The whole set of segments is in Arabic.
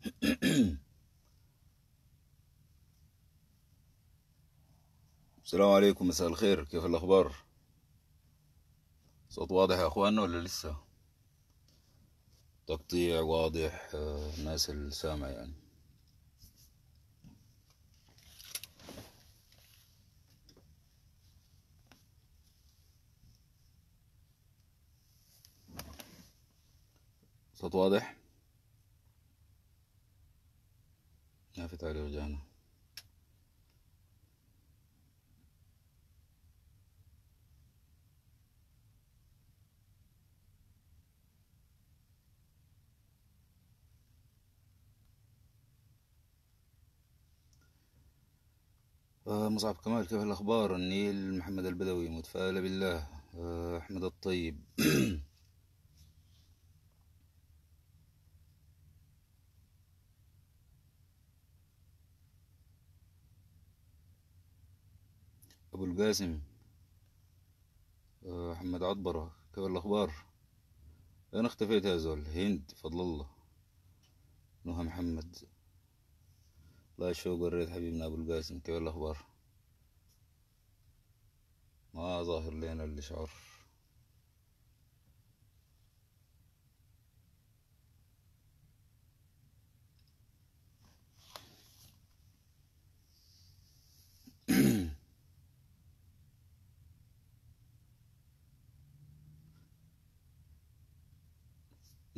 السلام عليكم مساء الخير كيف الأخبار؟ صوت واضح يا أخواننا ولا لسه؟ تقطيع واضح آه، الناس السامعه يعني صوت واضح؟ لافت عليه وجانا آه، مصعب كمال كيف الأخبار النيل محمد البدوي متفائل بالله آه، أحمد الطيب أبو الجاسم آه، محمد عطبرة كيف الأخبار أنا اختفيت يا زول هند فضل الله نهى محمد الله شو قريت حبيبنا أبو القاسم كيف الأخبار ما ظاهر لنا اللي شعر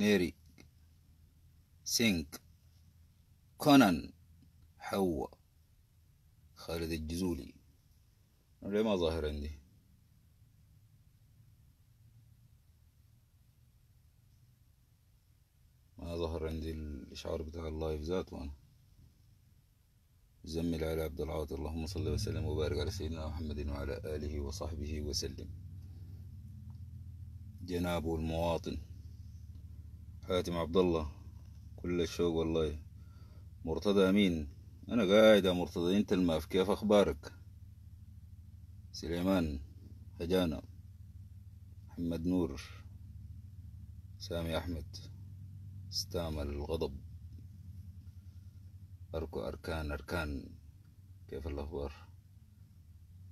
ميري سينك كونان حواء خالد الجزولي ليه ما ظاهر عندي ما ظهر عندي الإشعار بتاع اللايف ذاته أنا زمل على عبد العاطي اللهم صل وسلم وبارك على سيدنا محمد وعلى آله وصحبه وسلم جناب المواطن حاتم عبد الله كل الشوق والله مرتضى امين انا قاعد يا مرتضى انت الماف في كيف اخبارك سليمان هجانا محمد نور سامي احمد استعمل الغضب أركو أركان أركان كيف الأخبار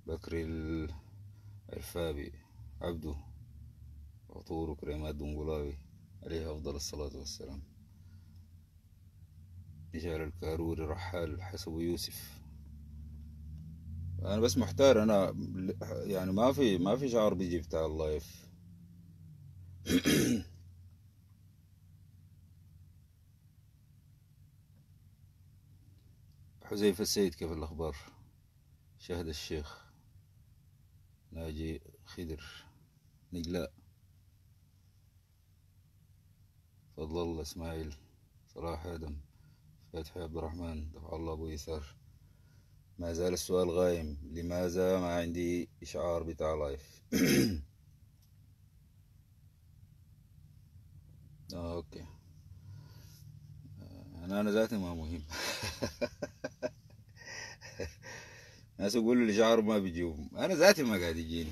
بكري العرفابي عبده عطور كريمات دنقلاوي عليه أفضل الصلاة والسلام بجعل الكاروري رحال حسب يوسف أنا بس محتار أنا يعني ما في ما في شعر بيجي بتاع اللايف حذيفة السيد كيف الأخبار شهد الشيخ ناجي خدر نجلاء فضل الله إسماعيل صلاح آدم فتحي عبد الرحمن دفع الله أبو يسار ما زال السؤال غايم لماذا ما عندي إشعار بتاع لايف آه، أوكي آه، أنا أنا ذاتي ما مهم ناس يقولوا الإشعار ما بيجيهم أنا ذاتي ما قاعد يجيني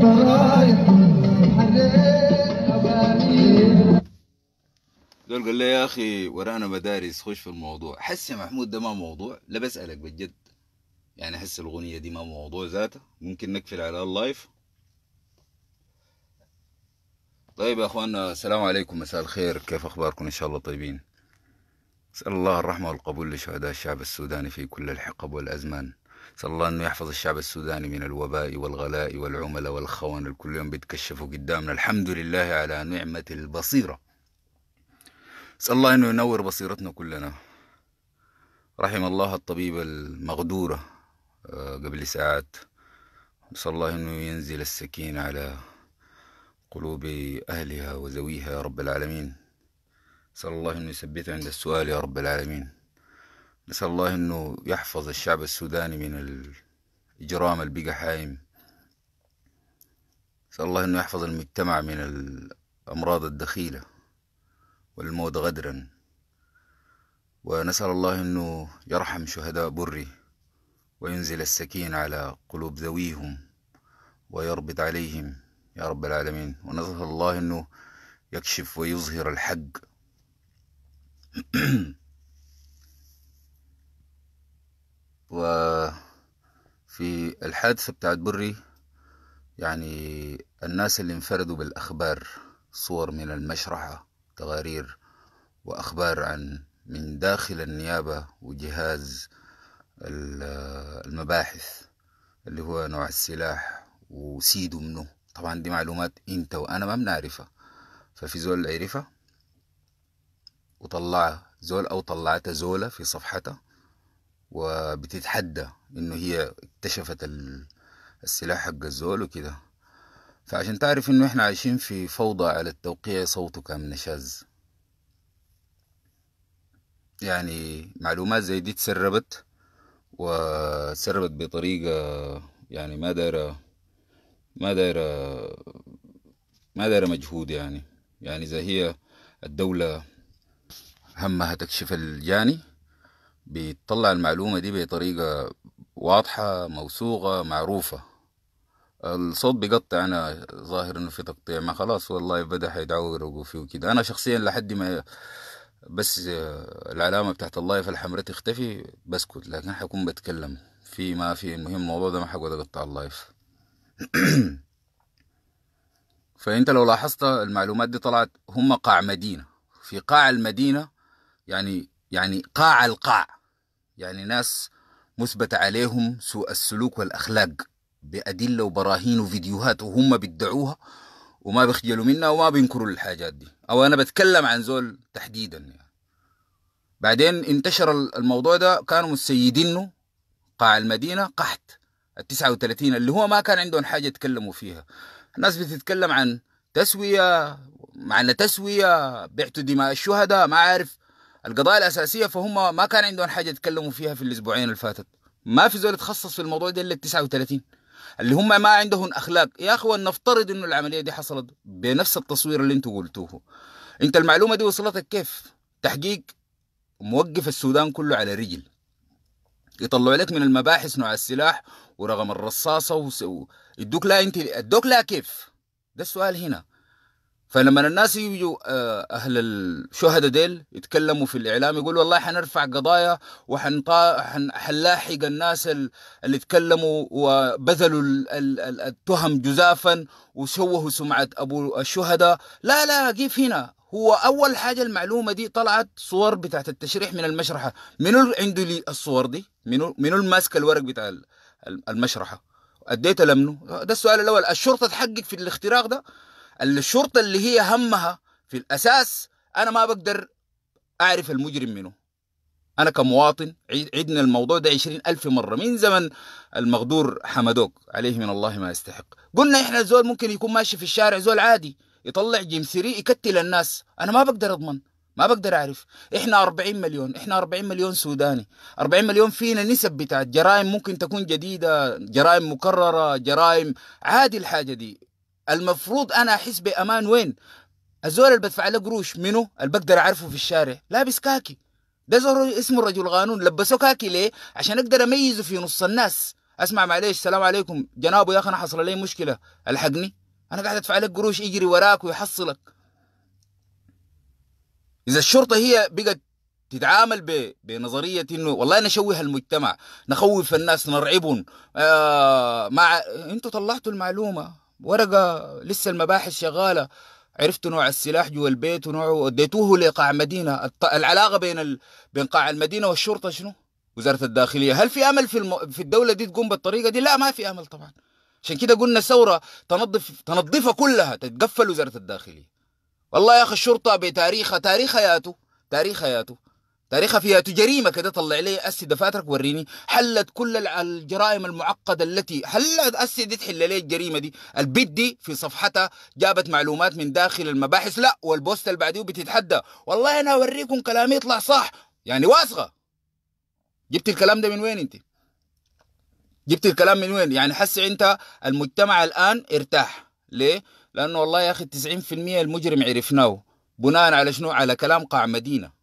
دول قال لي يا اخي ورانا مدارس خش في الموضوع حس يا محمود ده ما موضوع لا بسالك بجد يعني حس الاغنيه دي ما موضوع ذاته ممكن نقفل على اللايف طيب يا اخوانا السلام عليكم مساء الخير كيف اخباركم ان شاء الله طيبين اسال الله الرحمه والقبول لشهداء الشعب السوداني في كل الحقب والازمان صلى الله أنه يحفظ الشعب السوداني من الوباء والغلاء والعمل والخونة الكل يوم بيتكشفوا قدامنا الحمد لله على نعمة البصيرة صلى الله أنه ينور بصيرتنا كلنا رحم الله الطبيب المغدورة آه، قبل ساعات صلى الله أنه ينزل السكين على قلوب أهلها وزويها يا رب العالمين صلى الله أنه يثبت عند السؤال يا رب العالمين نسأل الله أنه يحفظ الشعب السوداني من الإجرام اللي بقى حايم نسأل الله أنه يحفظ المجتمع من الأمراض الدخيلة والموت غدرا ونسأل الله أنه يرحم شهداء بري وينزل السكين على قلوب ذويهم ويربط عليهم يا رب العالمين ونسأل الله أنه يكشف ويظهر الحق وفي الحادثة بتاعت بري يعني الناس اللي انفردوا بالأخبار صور من المشرحة تقارير وأخبار عن من داخل النيابة وجهاز المباحث اللي هو نوع السلاح وسيده منه طبعا دي معلومات انت وانا ما بنعرفها ففي زول عرفها وطلعها زول او طلعتها زولة في صفحتها وبتتحدى انه هي اكتشفت السلاح حق الزول وكده فعشان تعرف انه احنا عايشين في فوضى على التوقيع صوتك من شاذ يعني معلومات زي دي تسربت وتسربت بطريقة يعني ما دايرة ما دايرة ما دايرة مجهود يعني يعني إذا هي الدولة همها تكشف الجاني بيطلع المعلومة دي بطريقة واضحة موثوقة معروفة الصوت بيقطع انا ظاهر انه في تقطيع ما خلاص والله بدا حيدعور وفيه وكده انا شخصيا لحد ما بس العلامة بتاعت اللايف الحمراء تختفي بسكت لكن حكون بتكلم في ما في المهم الموضوع ده ما حقعد اقطع اللايف فانت لو لاحظت المعلومات دي طلعت هم قاع مدينة في قاع المدينة يعني يعني قاع القاع يعني ناس مثبت عليهم سوء السلوك والأخلاق بأدلة وبراهين وفيديوهات وهم بيدعوها وما بيخجلوا منها وما بينكروا الحاجات دي أو أنا بتكلم عن زول تحديدا يعني. بعدين انتشر الموضوع ده كانوا مسيدينه قاع المدينة قحط ال 39 اللي هو ما كان عندهم حاجة يتكلموا فيها الناس بتتكلم عن تسوية معنى تسوية بعتوا دماء الشهداء ما عارف القضايا الاساسيه فهم ما كان عندهم حاجه يتكلموا فيها في الاسبوعين اللي فاتت ما في زول يتخصص في الموضوع ده الا 39 اللي هم ما عندهم اخلاق يا اخوان نفترض انه العمليه دي حصلت بنفس التصوير اللي انتم قلتوه انت المعلومه دي وصلتك كيف تحقيق موقف السودان كله على رجل يطلعوا لك من المباحث نوع السلاح ورقم الرصاصه ويدوك لا انت ادوك لا كيف ده السؤال هنا فلما الناس يجوا آه، اهل الشهداء ديل يتكلموا في الاعلام يقولوا والله حنرفع قضايا وحنلاحق الناس اللي تكلموا وبذلوا التهم جزافا وشوهوا سمعه ابو الشهداء لا لا كيف هنا هو اول حاجه المعلومه دي طلعت صور بتاعت التشريح من المشرحه منو عنده لي الصور دي منو منو الماسك الورق بتاع المشرحه اديتها لمنو ده السؤال الاول الشرطه تحقق في الاختراق ده الشرطة اللي هي همها في الأساس أنا ما بقدر أعرف المجرم منه أنا كمواطن عدنا الموضوع ده عشرين ألف مرة من زمن المغدور حمدوك عليه من الله ما يستحق قلنا إحنا زول ممكن يكون ماشي في الشارع زول عادي يطلع جيمسيري يكتل الناس أنا ما بقدر أضمن ما بقدر اعرف احنا 40 مليون احنا 40 مليون سوداني 40 مليون فينا نسب بتاعت جرائم ممكن تكون جديده جرائم مكرره جرائم عادي الحاجه دي المفروض انا احس بامان وين الزول اللي بدفع له قروش منه اللي بقدر اعرفه في الشارع لابس كاكي ده زول اسمه رجل قانون لبسوه كاكي ليه عشان اقدر اميزه في نص الناس اسمع معليش السلام عليكم جنابه يا اخي انا حصل لي مشكله الحقني انا قاعد ادفع لك قروش يجري وراك ويحصلك اذا الشرطه هي بقت تتعامل بنظريه انه والله نشوه المجتمع نخوف الناس نرعبهم آه مع انتوا طلعتوا المعلومه ورقة لسه المباحث شغالة عرفت نوع السلاح جوا البيت ونوعه وديتوه لقاع مدينة العلاقة بين ال... بين قاع المدينة والشرطة شنو؟ وزارة الداخلية هل في أمل في, الم... في الدولة دي تقوم بالطريقة دي؟ لا ما في أمل طبعا عشان كده قلنا ثورة تنظف تنظفها كلها تتقفل وزارة الداخلية والله يا أخي الشرطة بتاريخها تاريخها ياتو تاريخها ياتو تاريخها فيها جريمة كده طلع لي أسي دفاترك وريني حلت كل الجرائم المعقدة التي حلت أسي دي تحل لي الجريمة دي البيت دي في صفحتها جابت معلومات من داخل المباحث لا والبوست اللي بعديه بتتحدى والله أنا أوريكم كلامي يطلع صح يعني واسغة جبت الكلام ده من وين أنت جبت الكلام من وين يعني حس أنت المجتمع الآن ارتاح ليه لأنه والله يا أخي 90% المجرم عرفناه بناء على شنو على كلام قاع مدينه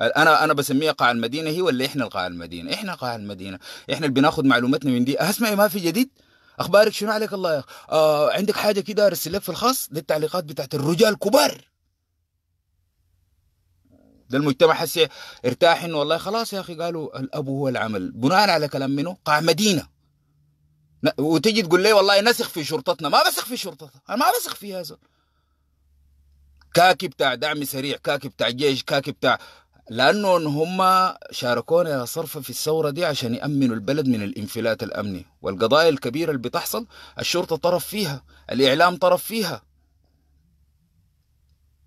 انا انا بسميها قاع المدينه هي ولا احنا القاع المدينه احنا قاع المدينه احنا اللي بناخذ معلوماتنا من دي اسمعي ما في جديد اخبارك شنو عليك الله يا اخي آه عندك حاجه كده ارسل لك في الخاص دي التعليقات بتاعت الرجال الكبار ده المجتمع حسي ارتاح انه والله خلاص يا اخي قالوا الاب هو العمل بناء على كلام منه قاع مدينه وتجي تقول لي والله نسخ في شرطتنا ما بسخ في شرطتنا انا ما بسخ في هذا كاكي بتاع دعم سريع كاكي بتاع جيش كاكي بتاع لانه هم شاركونا يا صرفة في الثورة دي عشان يأمنوا البلد من الانفلات الأمني والقضايا الكبيرة اللي بتحصل الشرطة طرف فيها الإعلام طرف فيها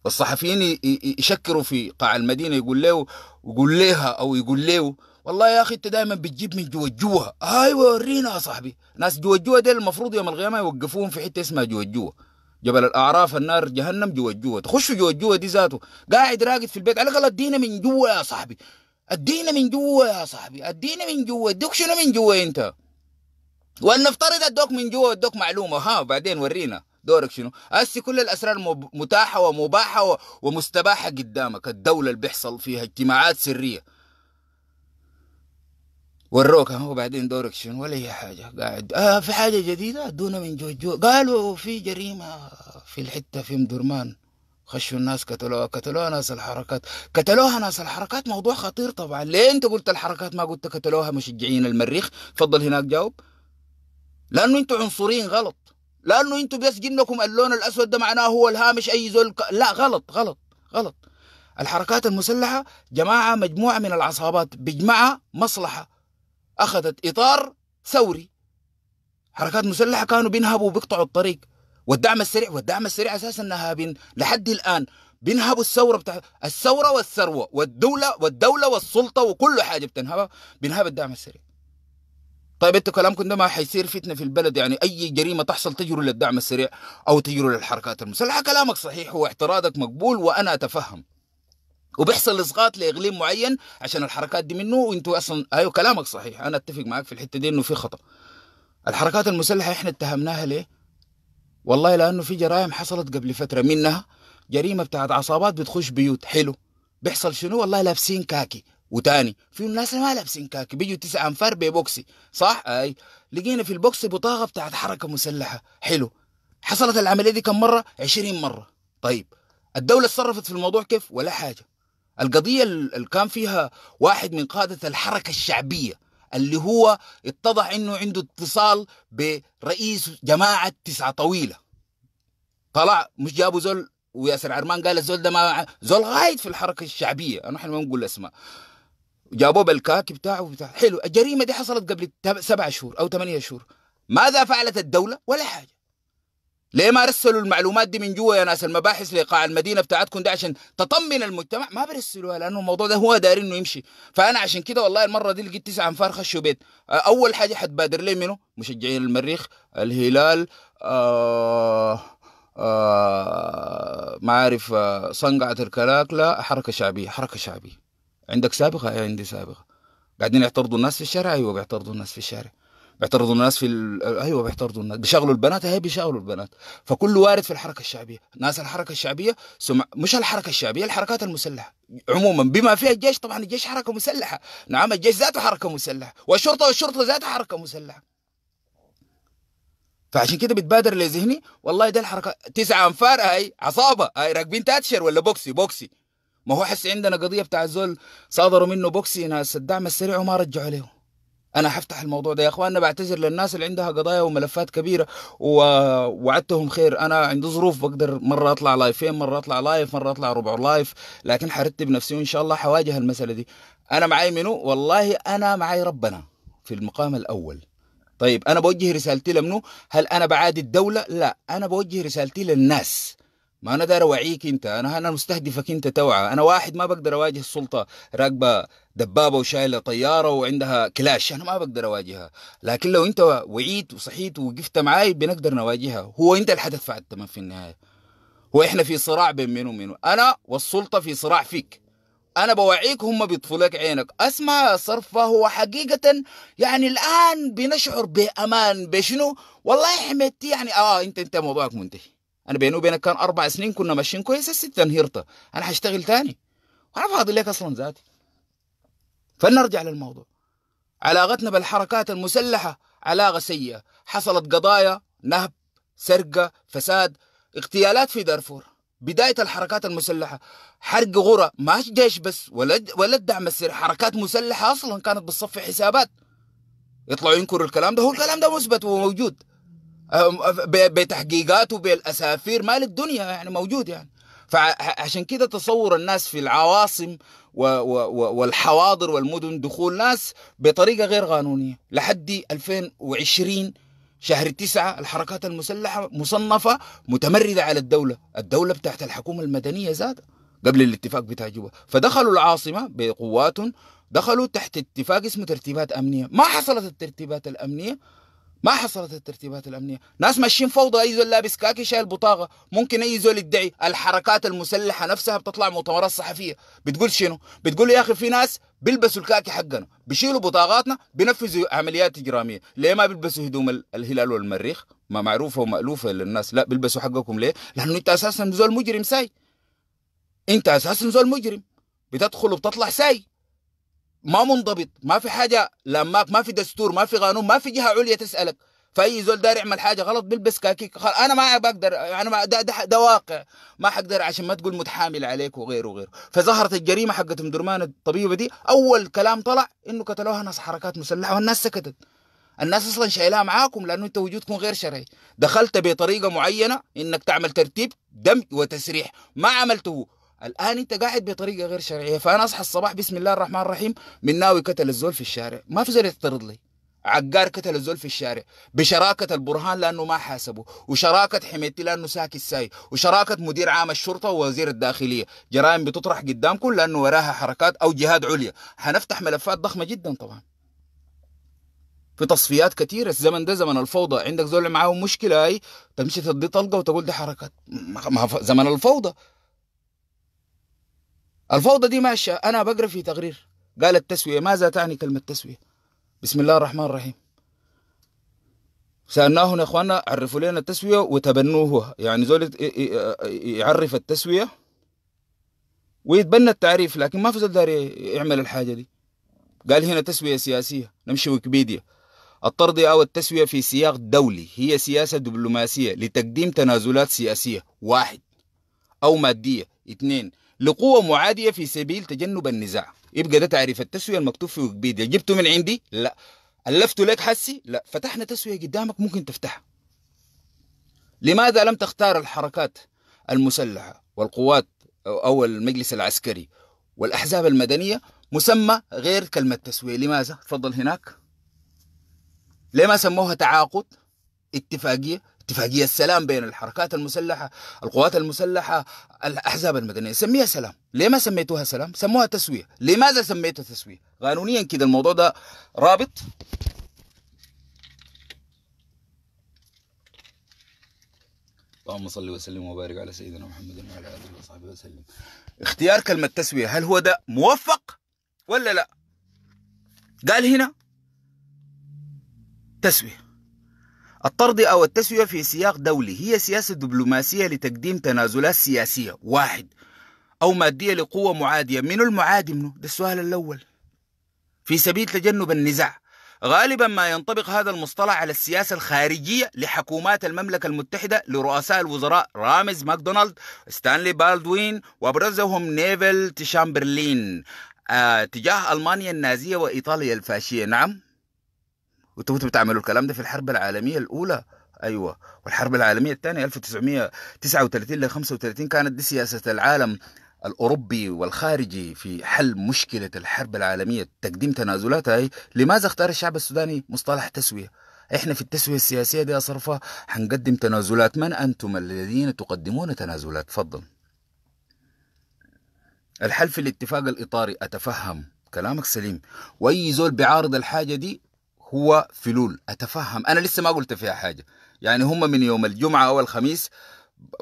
والصحفيين يشكروا في قاع المدينة يقول له ويقول لها أو يقول له والله يا أخي أنت دائما بتجيب من جوا جوا أيوة ورينا يا صاحبي ناس جوا جوا دي المفروض يوم القيامة يوقفوهم في حتة اسمها جوا جوا جبل الاعراف النار جهنم جوا جوا تخش جوا جوا دي ذاته قاعد راقد في البيت على الاقل ادينا من جوا يا صاحبي ادينا من جوا يا صاحبي ادينا من جوا ادوك شنو من جوا انت ولنفترض ادوك من جوا ادوك معلومه ها بعدين ورينا دورك شنو؟ هسه كل الاسرار متاحه ومباحه ومستباحه قدامك، الدوله اللي بيحصل فيها اجتماعات سريه، وروك هو بعدين دورك شنو ولا هي حاجة قاعد آه في حاجة جديدة ادونا من جو قالوا في جريمة في الحتة في مدرمان خشوا الناس قتلوها قتلوها ناس الحركات قتلوها ناس الحركات موضوع خطير طبعا ليه انت قلت الحركات ما قلت قتلوها مشجعين المريخ تفضل هناك جاوب لانه انتوا عنصريين غلط لانه انتوا بس جنكم اللون الاسود ده معناه هو الهامش اي زول لا غلط غلط غلط الحركات المسلحه جماعه مجموعه من العصابات بجمعها مصلحه أخذت إطار ثوري حركات مسلحة كانوا بينهبوا وبيقطعوا الطريق والدعم السريع والدعم السريع أساسا بين لحد الآن بينهبوا الثورة بتاع الثورة والثروة والدولة والدولة والسلطة وكل حاجة بتنهبها بينهب الدعم السريع طيب انتوا كلامكم ده ما حيصير فتنه في البلد يعني اي جريمه تحصل تجري للدعم السريع او تجري للحركات المسلحه كلامك صحيح واعتراضك مقبول وانا اتفهم وبيحصل اصغاط لاقليم معين عشان الحركات دي منه وانتوا اصلا ايوه كلامك صحيح انا اتفق معاك في الحته دي انه في خطا الحركات المسلحه احنا اتهمناها ليه والله لانه في جرائم حصلت قبل فتره منها جريمه بتاعت عصابات بتخش بيوت حلو بيحصل شنو والله لابسين كاكي وتاني في ناس ما لابسين كاكي بيجوا تسع انفار ببوكسي صح اي لقينا في البوكس بطاقه بتاعت حركه مسلحه حلو حصلت العمليه دي كم مره 20 مره طيب الدوله اتصرفت في الموضوع كيف ولا حاجه القضية اللي كان فيها واحد من قادة الحركة الشعبية اللي هو اتضح انه عنده اتصال برئيس جماعة تسعة طويلة طلع مش جابوا زول وياسر عرمان قال الزول ده ما زول غايد في الحركة الشعبية نحن ما نقول اسماء جابوه بالكاكي بتاعه بتاع حلو الجريمة دي حصلت قبل سبعة شهور أو ثمانية شهور ماذا فعلت الدولة ولا حاجة ليه ما رسلوا المعلومات دي من جوا يا ناس المباحث لقاع المدينه بتاعتكم ده عشان تطمن المجتمع ما برسلوها لانه الموضوع ده هو داير انه يمشي فانا عشان كده والله المره دي لقيت تسعه انفار خشوا بيت اول حاجه حتبادر لي منه مشجعين المريخ الهلال آه آه ما عارف آه الكلاكلة حركة شعبية حركة شعبية عندك سابقة عندي سابقة قاعدين يعترضوا الناس في الشارع ايوه بيعترضوا الناس في الشارع بيعترضوا الناس في ال... ايوه بيعترضوا الناس بيشغلوا البنات هي بيشغلوا البنات فكل وارد في الحركه الشعبيه ناس الحركه الشعبيه سمع... مش الحركه الشعبيه الحركات المسلحه عموما بما فيها الجيش طبعا الجيش حركه مسلحه نعم الجيش ذاته حركه مسلحه والشرطه والشرطه ذاتها حركه مسلحه فعشان كده بتبادر لذهني والله ده الحركه تسعه انفار هاي عصابه هاي راكبين تاتشر ولا بوكسي بوكسي ما هو حس عندنا قضيه بتاع الزول صادروا منه بوكسي ناس الدعم السريع وما رجعوا عليهم انا حفتح الموضوع ده يا اخوان انا بعتذر للناس اللي عندها قضايا وملفات كبيره ووعدتهم خير انا عندي ظروف بقدر مره اطلع لايفين مره اطلع لايف مره اطلع ربع لايف لكن حرتب نفسي وان شاء الله حواجه المساله دي انا معي منو والله انا معي ربنا في المقام الاول طيب انا بوجه رسالتي لمنو هل انا بعادي الدوله لا انا بوجه رسالتي للناس ما انا داير اوعيك انت انا انا مستهدفك انت توعى انا واحد ما بقدر اواجه السلطه راكبه دبابه وشايله طياره وعندها كلاش انا ما بقدر اواجهها لكن لو انت وعيت وصحيت ووقفت معاي بنقدر نواجهها هو انت اللي حتدفع الثمن في النهايه هو احنا في صراع بين مين ومين انا والسلطه في صراع فيك انا بوعيك هم بيطفوا لك عينك اسمع يا صرفة هو حقيقة يعني الان بنشعر بامان بشنو والله حميتي يعني اه انت انت موضوعك منتهي انا بيني وبينك كان اربع سنين كنا ماشيين كويس الست انهرت انا حاشتغل تاني وانا فاضي لك اصلا ذاتي فلنرجع للموضوع علاقتنا بالحركات المسلحة علاقة سيئة حصلت قضايا نهب سرقة فساد اغتيالات في دارفور بداية الحركات المسلحة حرق غرة ما جيش بس ولا ولا الدعم السري حركات مسلحة أصلا كانت بتصفي حسابات يطلعوا ينكروا الكلام ده هو الكلام ده مثبت وموجود بتحقيقات وبالأسافير مال الدنيا يعني موجود يعني فعشان كده تصور الناس في العواصم و و و والحواضر والمدن دخول ناس بطريقة غير قانونية لحد 2020 شهر التسعة الحركات المسلحة مصنفة متمردة على الدولة الدولة بتاعت الحكومة المدنية زاد قبل الاتفاق بتاع جوا فدخلوا العاصمة بقوات دخلوا تحت اتفاق اسمه ترتيبات أمنية ما حصلت الترتيبات الأمنية ما حصلت الترتيبات الامنيه، ناس ماشيين فوضى اي زول لابس كاكي شايل بطاقه، ممكن اي زول يدعي الحركات المسلحه نفسها بتطلع مؤتمرات صحفيه، بتقول شنو؟ بتقول يا اخي في ناس بيلبسوا الكاكي حقنا، بيشيلوا بطاقاتنا، بينفذوا عمليات اجراميه، ليه ما بيلبسوا هدوم الهلال والمريخ؟ ما معروفه ومالوفه للناس، لا بيلبسوا حقكم ليه؟ لانه انت اساسا زول مجرم ساي. انت اساسا زول مجرم، بتدخل وبتطلع ساي. ما منضبط ما في حاجه لماك ما في دستور ما في قانون ما في جهه عليا تسالك فاي زول دار يعمل حاجه غلط بيلبس كاكيك انا ما بقدر انا يعني ما ده, ده, ده واقع ما حقدر عشان ما تقول متحامل عليك وغيره وغيره فظهرت الجريمه حقت ام درمان الطبيبه دي اول كلام طلع انه قتلوها ناس حركات مسلحه والناس سكتت الناس اصلا شايلها معاكم لانه انت وجودكم غير شرعي دخلت بطريقه معينه انك تعمل ترتيب دم وتسريح ما عملته الان انت قاعد بطريقه غير شرعيه فانا اصحى الصباح بسم الله الرحمن الرحيم من ناوي قتل الزول في الشارع ما في زول يعترض لي عقار قتل الزول في الشارع بشراكة البرهان لأنه ما حاسبه وشراكة حميتي لأنه ساكي الساي وشراكة مدير عام الشرطة ووزير الداخلية جرائم بتطرح قدامكم لأنه وراها حركات أو جهاد عليا حنفتح ملفات ضخمة جدا طبعا في تصفيات كثيرة الزمن ده زمن الفوضى عندك زول معاهم مشكلة أي تمشي تدي طلقة وتقول ده حركات زمن الفوضى الفوضى دي ماشيه انا بقرا في تقرير قال التسويه ماذا تعني كلمه تسويه بسم الله الرحمن الرحيم سالناهم يا اخوانا عرفوا لنا التسويه وتبنوها يعني زول يعرف التسويه ويتبنى التعريف لكن ما في زول يعمل الحاجه دي قال هنا تسويه سياسيه نمشي ويكيبيديا الترضية أو التسوية في سياق دولي هي سياسة دبلوماسية لتقديم تنازلات سياسية واحد أو مادية اثنين لقوة معادية في سبيل تجنب النزاع يبقى ده تعريف التسوية المكتوب في ويكيبيديا جبته من عندي لا ألفته لك حسي لا فتحنا تسوية قدامك ممكن تفتحها لماذا لم تختار الحركات المسلحة والقوات أو المجلس العسكري والأحزاب المدنية مسمى غير كلمة تسوية لماذا؟ تفضل هناك ليه ما سموها تعاقد اتفاقية اتفاقية السلام بين الحركات المسلحة القوات المسلحة الأحزاب المدنية سميها سلام ليه ما سميتوها سلام سموها تسوية لماذا سميتها تسوية قانونيا كده الموضوع ده رابط اللهم صل وسلم وبارك على سيدنا محمد وعلى اله وصحبه وسلم. اختيار كلمه تسويه هل هو ده موفق ولا لا؟ قال هنا تسويه الطرد أو التسوية في سياق دولي هي سياسة دبلوماسية لتقديم تنازلات سياسية واحد أو مادية لقوة معادية من المعادي منه ده السؤال الأول في سبيل تجنب النزاع غالبا ما ينطبق هذا المصطلح على السياسة الخارجية لحكومات المملكة المتحدة لرؤساء الوزراء رامز ماكدونالد ستانلي بالدوين وأبرزهم نيفل تشامبرلين آه تجاه ألمانيا النازية وإيطاليا الفاشية نعم وانتوا كنتوا بتعملوا الكلام ده في الحرب العالميه الاولى ايوه والحرب العالميه الثانيه 1939 ل 35 كانت دي سياسه العالم الاوروبي والخارجي في حل مشكله الحرب العالميه تقديم تنازلاتها هي لماذا اختار الشعب السوداني مصطلح تسويه؟ احنا في التسويه السياسيه دي يا صرفه حنقدم تنازلات من انتم الذين تقدمون تنازلات تفضل الحل في الاتفاق الاطاري اتفهم كلامك سليم واي زول بيعارض الحاجه دي هو فلول اتفهم انا لسه ما قلت فيها حاجه يعني هم من يوم الجمعه او الخميس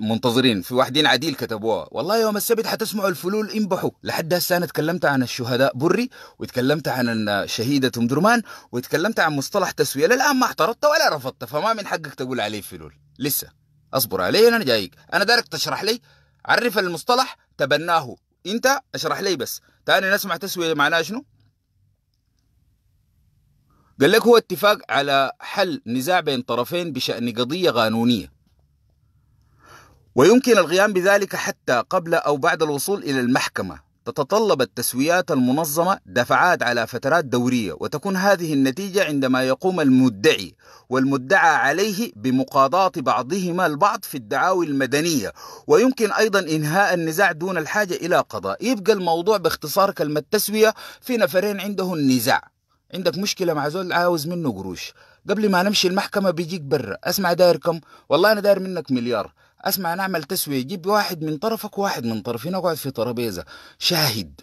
منتظرين في واحدين عديل كتبوها والله يوم السبت حتسمعوا الفلول ينبحوا لحد هسه انا تكلمت عن الشهداء بري وتكلمت عن شهيدة ام درمان وتكلمت عن مصطلح تسويه للان ما اعترضت ولا رفضت فما من حقك تقول عليه فلول لسه اصبر علي انا جايك انا دارك تشرح لي عرف المصطلح تبناه انت اشرح لي بس تاني نسمع تسويه معناه شنو قال لك هو اتفاق على حل نزاع بين طرفين بشأن قضية قانونية ويمكن القيام بذلك حتى قبل أو بعد الوصول إلى المحكمة تتطلب التسويات المنظمة دفعات على فترات دورية وتكون هذه النتيجة عندما يقوم المدعي والمدعى عليه بمقاضاة بعضهما البعض في الدعاوي المدنية ويمكن أيضا إنهاء النزاع دون الحاجة إلى قضاء يبقى الموضوع باختصار كلمة تسوية في نفرين عندهم نزاع عندك مشكله مع زول عاوز منه قروش قبل ما نمشي المحكمه بيجيك برا اسمع داير كم والله انا داير منك مليار اسمع نعمل تسويه جيب واحد من طرفك وواحد من طرفي نقعد في ترابيزه شاهد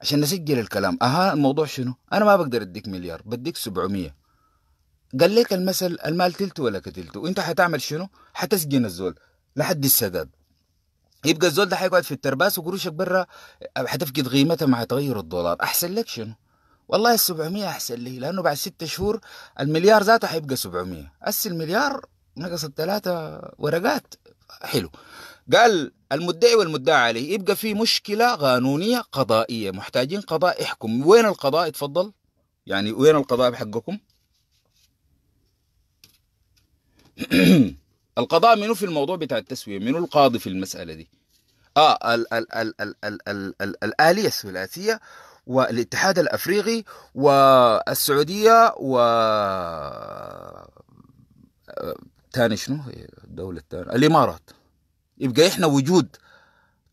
عشان نسجل الكلام اها الموضوع شنو انا ما بقدر اديك مليار بديك 700 قال لك المثل المال تلته ولا كتلته وانت حتعمل شنو حتسجن الزول لحد السداد يبقى الزول ده حيقعد في الترباس وقروشك برا حتفقد قيمتها مع تغير الدولار احسن لك شنو والله ال 700 احسن لي لانه بعد ستة شهور المليار ذاته حيبقى 700 هسه المليار نقص الثلاثه ورقات حلو قال المدعي والمدعى عليه يبقى في مشكله قانونيه قضائيه محتاجين قضاء يحكم وين القضاء اتفضل يعني وين القضاء بحقكم القضاء منو في الموضوع بتاع التسويه منو القاضي في المساله دي اه ال ال ال ال ال ال الاليه الثلاثيه والاتحاد الافريقي والسعوديه و ثاني شنو الدولة الثانية الامارات يبقى احنا وجود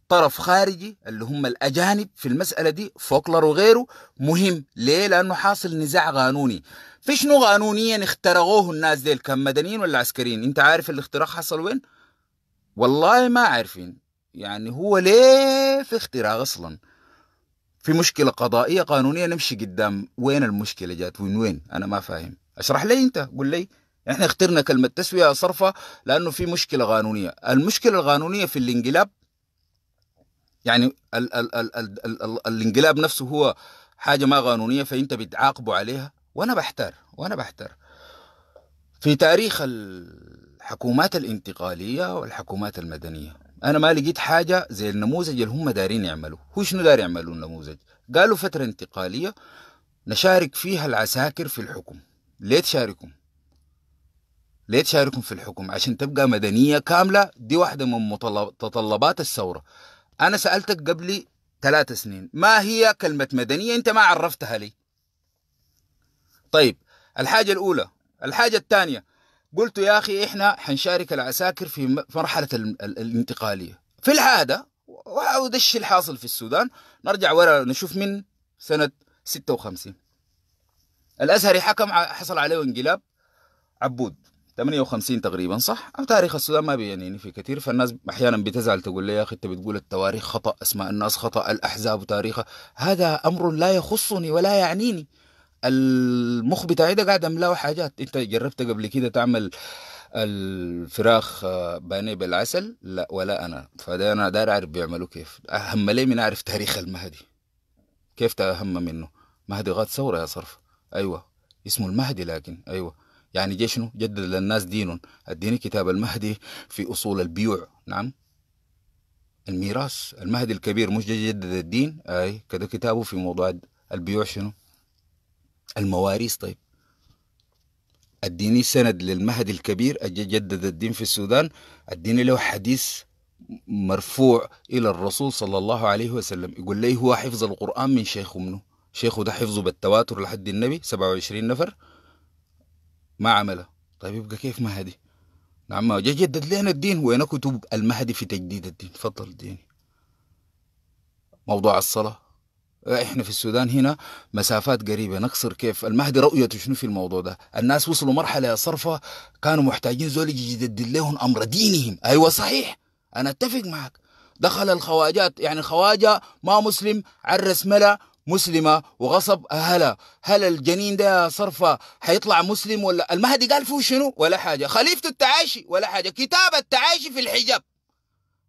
طرف خارجي اللي هم الاجانب في المساله دي فوكلر وغيره مهم ليه لانه حاصل نزاع قانوني فشنو قانونيا اخترقوه الناس ديل كان مدنيين ولا عسكريين انت عارف الاختراق حصل وين والله ما عارفين يعني هو ليه في اختراق اصلا في مشكله قضائيه قانونيه نمشي قدام وين المشكله جات وين وين انا ما فاهم اشرح لي انت قول لي احنا اخترنا كلمه تسويه صرفه لانه في مشكله قانونيه المشكله القانونيه في الانقلاب يعني ال ال ال ال ال ال الانقلاب نفسه هو حاجه ما قانونيه فانت بتعاقبه عليها وانا بحتار وانا بحتار في تاريخ الحكومات الانتقاليه والحكومات المدنيه انا ما لقيت حاجه زي النموذج اللي هم دارين يعملوه هو شنو دار يعملوا النموذج قالوا فتره انتقاليه نشارك فيها العساكر في الحكم ليه تشاركهم ليه تشاركهم في الحكم عشان تبقى مدنيه كامله دي واحده من متطلبات الثوره انا سالتك قبل ثلاث سنين ما هي كلمه مدنيه انت ما عرفتها لي طيب الحاجه الاولى الحاجه الثانيه قلت يا أخي إحنا حنشارك العساكر في مرحلة الانتقالية في العادة وده الشيء الحاصل في السودان نرجع ورا نشوف من سنة 56 الأزهري حكم حصل عليه انقلاب عبود 58 تقريبا صح؟ تاريخ السودان ما بيعنيني في كثير فالناس احيانا بتزعل تقول لي يا اخي انت بتقول التواريخ خطا، اسماء الناس خطا، الاحزاب وتاريخها، هذا امر لا يخصني ولا يعنيني. المخ بتاعي ده قاعد املاه حاجات انت جربت قبل كده تعمل الفراخ بانيه بالعسل لا ولا انا فده انا داير اعرف بيعملوا كيف اهم ليه من اعرف تاريخ المهدي كيف تهم منه مهدي غاد ثوره يا صرف ايوه اسمه المهدي لكن ايوه يعني جيشنه شنو جدد للناس دين اديني كتاب المهدي في اصول البيوع نعم الميراث المهدي الكبير مش جدد الدين اي كده كتابه في موضوع البيوع شنو المواريث طيب اديني سند للمهدي الكبير جدد الدين في السودان اديني له حديث مرفوع الى الرسول صلى الله عليه وسلم يقول لي هو حفظ القران من شيخه منه شيخه ده حفظه بالتواتر لحد النبي 27 نفر ما عمله طيب يبقى كيف مهدي نعم ما جدد لنا الدين وين كتب المهدي في تجديد الدين تفضل ديني موضوع الصلاه احنا في السودان هنا مسافات قريبه نقصر كيف المهدي رؤيته شنو في الموضوع ده الناس وصلوا مرحله يا صرفه كانوا محتاجين زول يجدد لهم امر دينهم ايوه صحيح انا اتفق معك دخل الخواجات يعني خواجه ما مسلم عرس ملا مسلمه وغصب اهلها هل الجنين ده صرفه حيطلع مسلم ولا المهدي قال فيه شنو ولا حاجه خليفه التعاشي ولا حاجه كتاب التعاشي في الحجاب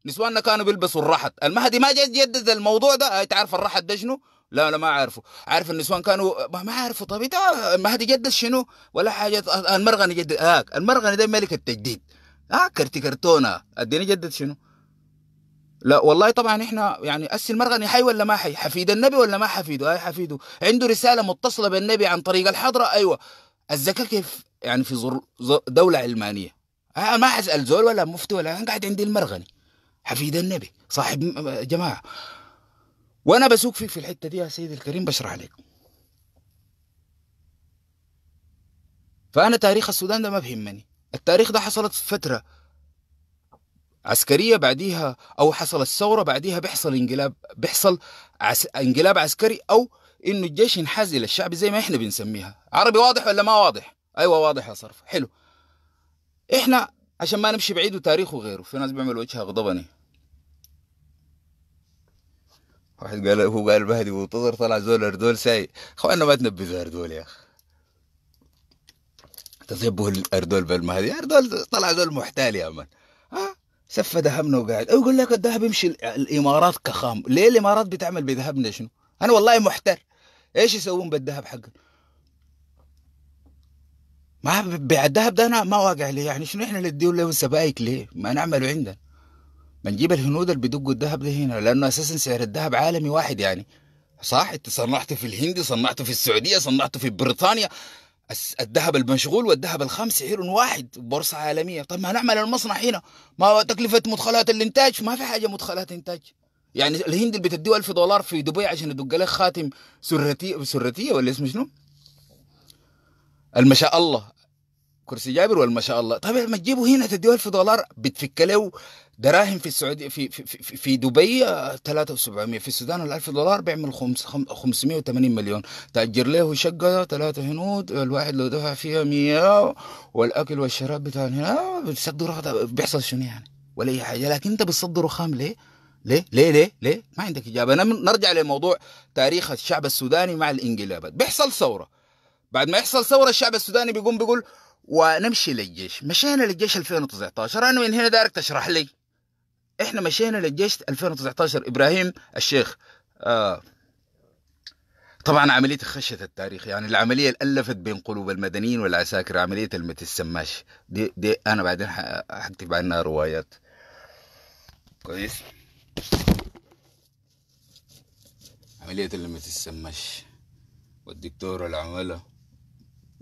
نسواننا كانوا بيلبسوا الرحت المهدي ما جدد يجدد الموضوع ده هاي آه، تعرف الرحت ده شنو لا لا ما عارفه عارف النسوان كانوا ما, ما عارفه طب إيه المهدي جدد شنو ولا حاجه آه، المرغني جدد هاك آه. المرغني ده ملك التجديد اه كرتي كرتونه اديني جدد شنو لا والله طبعا احنا يعني اسي المرغني حي ولا ما حي حفيد النبي ولا ما حفيده اي حفيده عنده رساله متصله بالنبي عن طريق الحضره ايوه الزكاه كيف يعني في دوله علمانيه آه ما حسال زول ولا مفتي ولا انا قاعد عندي المرغني حفيد النبي صاحب جماعه وانا بسوق فيك في الحته دي يا سيدي الكريم بشرح لك فانا تاريخ السودان ده ما بهمني التاريخ ده حصلت في فتره عسكريه بعديها او حصلت ثوره بعديها بيحصل انقلاب بيحصل عس... انقلاب عسكري او انه الجيش ينحاز الى الشعب زي ما احنا بنسميها عربي واضح ولا ما واضح ايوه واضح يا صرف حلو احنا عشان ما نمشي بعيد وتاريخه غيره في ناس بيعملوا وجهها غضبني واحد قال هو قال مهدي منتظر طلع زول اردول ساي اخوانا ما تنبذوا اردول يا اخي تطيبه الاردول بالمهدي اردول طلع زول محتال يا من ها سف ذهبنا وقاعد يقول لك الذهب يمشي الامارات كخام ليه الامارات بتعمل بذهبنا شنو انا والله محتال ايش يسوون بالذهب حقنا ما بيع الذهب ده انا ما واقع لي يعني شنو احنا نديه له سبائك ليه ما نعمله عندنا بنجيب الهنود اللي بيدقوا الذهب ده هنا لانه اساسا سعر الذهب عالمي واحد يعني صح انت صنعته في الهند صنعته في السعوديه صنعته في بريطانيا الذهب المشغول والذهب الخام سعر واحد بورصة عالمية طب ما نعمل المصنع هنا ما تكلفة مدخلات الإنتاج ما في حاجة مدخلات إنتاج يعني الهند اللي بتديه ألف دولار في دبي عشان يدق لك خاتم سرتية سرتية ولا اسمه شنو؟ المشاء الله كرسي جابر ولا ما شاء الله طيب ما تجيبه هنا تديه 1000 دولار بتفك له دراهم في السعوديه في في في, دبي 3700 آه، في السودان ال 1000 دولار بيعمل 580 مليون تاجر له شقه ثلاثه هنود الواحد لو دفع فيها 100 والاكل والشراب بتاع هنا بتصدر بيحصل شنو يعني ولا اي حاجه لكن انت بتصدر رخام ليه؟ ليه ليه ليه ليه ما عندك اجابه أنا نرجع لموضوع تاريخ الشعب السوداني مع الانقلابات بيحصل ثوره بعد ما يحصل ثوره الشعب السوداني بيقوم بيقول ونمشي للجيش مشينا للجيش 2019 انا من هنا دارك تشرح لي احنا مشينا للجيش 2019 ابراهيم الشيخ آه طبعا عملية خشية التاريخ يعني العملية اللي ألفت بين قلوب المدنيين والعساكر عملية المت السماش دي, دي أنا بعدين حكتب عنها روايات كويس عملية المت السماش والدكتور العملة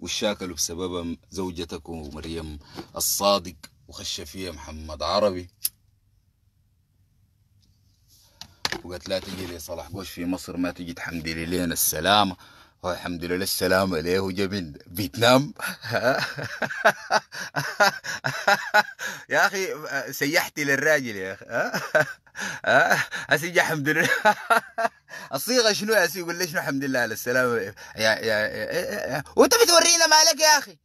والشاكلوا بسببها زوجتك مريم الصادق وخش فيها محمد عربي وقالت لا تجي لي صلاح قوش في مصر ما تجي تحمدي لي لين السلامة الحمد لله السلام عليه جميل فيتنام يا اخي سيحتي للراجل يا اخي هسه الحمد لله الصيغه شنو هسه يقول لي شنو الحمد لله على السلامه يا يا, يا, إيه، إيه، إيه. وانت بتورينا مالك يا اخي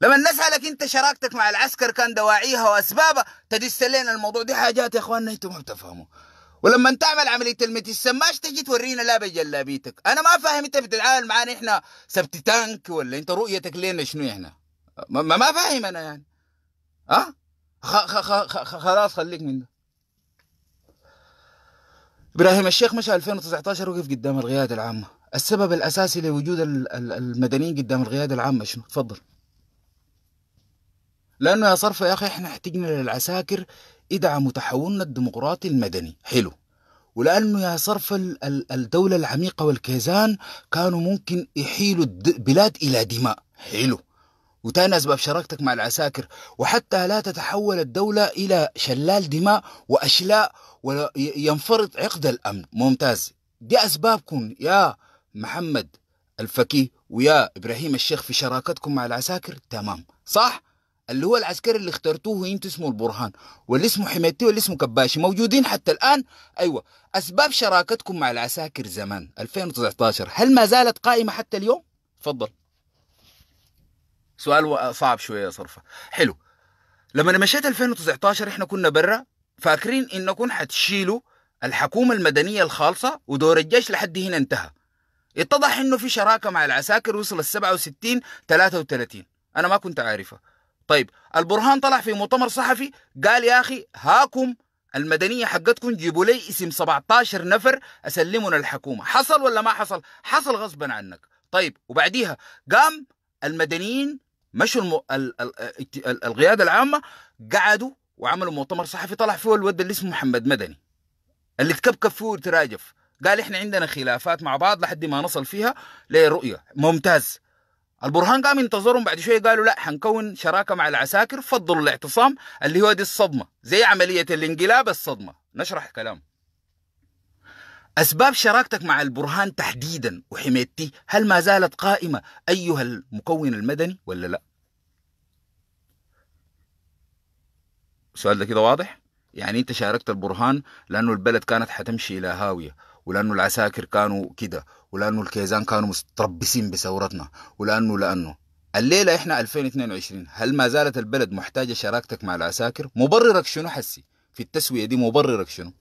لما نسألك انت شراكتك مع العسكر كان دواعيها واسبابها تدس لنا الموضوع دي حاجات يا اخواننا انتم ما بتفهموا ولما تعمل عمليه الميت السماش تجي تورينا لا بجلابيتك انا ما فاهم انت بتتعامل معانا احنا سبت تانك ولا انت رؤيتك لنا شنو احنا ما, ما فاهم انا يعني ها أه؟ خ خ خ خلاص خليك من ده ابراهيم الشيخ مشى 2019 وقف قدام القياده العامه السبب الاساسي لوجود المدنيين قدام القياده العامه شنو تفضل لانه يا صرف يا اخي احنا احتجنا للعساكر ادعموا تحولنا الديمقراطي المدني حلو ولأنه يا صرف الدولة العميقة والكيزان كانوا ممكن يحيلوا البلاد إلى دماء حلو وتاني أسباب شراكتك مع العساكر وحتى لا تتحول الدولة إلى شلال دماء وأشلاء وينفرط عقد الأمن ممتاز دي أسبابكم يا محمد الفكي ويا إبراهيم الشيخ في شراكتكم مع العساكر تمام صح اللي هو العسكري اللي اخترتوه انت اسمه البرهان واللي اسمه حميدتي واللي اسمه كباشي موجودين حتى الان ايوه اسباب شراكتكم مع العساكر زمان 2019 هل ما زالت قائمه حتى اليوم؟ تفضل سؤال صعب شويه يا صرفه حلو لما انا مشيت 2019 احنا كنا برا فاكرين انكم حتشيلوا الحكومه المدنيه الخالصه ودور الجيش لحد هنا انتهى اتضح انه في شراكه مع العساكر وصل ال 67 33 انا ما كنت عارفه طيب البرهان طلع في مؤتمر صحفي قال يا أخي هاكم المدنية حقتكم جيبوا لي اسم 17 نفر أسلمهم للحكومه حصل ولا ما حصل حصل غصبا عنك طيب وبعديها قام المدنيين مشوا المو... ال... ال... ال... القيادة العامة قعدوا وعملوا مؤتمر صحفي طلع فيه الود اللي اسمه محمد مدني اللي تكبكب فيه وتراجف قال احنا عندنا خلافات مع بعض لحد ما نصل فيها لرؤية ممتاز البرهان قام ينتظرهم بعد شويه قالوا لا حنكون شراكه مع العساكر فضلوا الاعتصام اللي هو دي الصدمه زي عمليه الانقلاب الصدمه نشرح كلام أسباب شراكتك مع البرهان تحديدا وحمايتي هل ما زالت قائمة أيها المكون المدني ولا لا؟ السؤال ده كده واضح؟ يعني أنت شاركت البرهان لأنه البلد كانت حتمشي إلى هاوية ولأنه العساكر كانوا كده ولانه الكيزان كانوا متربصين بثورتنا ولانه لانه الليله احنا 2022 هل ما زالت البلد محتاجه شراكتك مع العساكر مبررك شنو حسي في التسويه دي مبررك شنو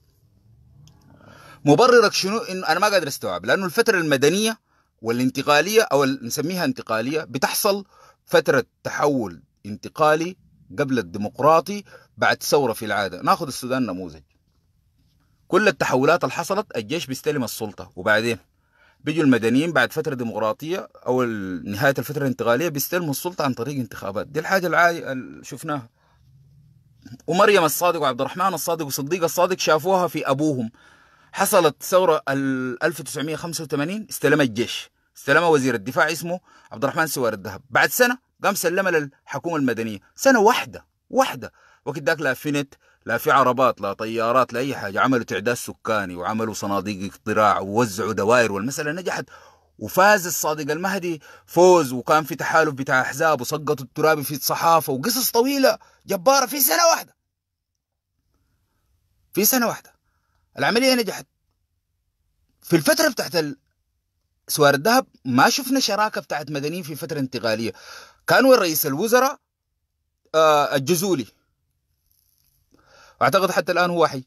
مبررك شنو انه انا ما قادر استوعب لانه الفتره المدنيه والانتقاليه او نسميها انتقاليه بتحصل فتره تحول انتقالي قبل الديمقراطي بعد ثوره في العاده ناخذ السودان نموذج كل التحولات اللي حصلت الجيش بيستلم السلطه وبعدين بيجوا المدنيين بعد فترة ديمقراطية أو نهاية الفترة الانتقالية بيستلموا السلطة عن طريق انتخابات دي الحاجة اللي شفناها ومريم الصادق وعبد الرحمن الصادق وصديق الصادق شافوها في أبوهم حصلت ثورة 1985 استلم الجيش استلم وزير الدفاع اسمه عبد الرحمن سوار الذهب بعد سنة قام سلمها للحكومة المدنية سنة واحدة واحدة وقت ذاك لا لا في عربات لا طيارات لا أي حاجة عملوا تعداد سكاني وعملوا صناديق اقتراع ووزعوا دوائر والمسألة نجحت وفاز الصادق المهدي فوز وكان في تحالف بتاع أحزاب وسقطوا الترابي في الصحافة وقصص طويلة جبارة في سنة واحدة في سنة واحدة العملية نجحت في الفترة بتاعت ال... سوار الذهب ما شفنا شراكة بتاعت مدنيين في فترة انتقالية كانوا رئيس الوزراء آه، الجزولي اعتقد حتى الان هو حي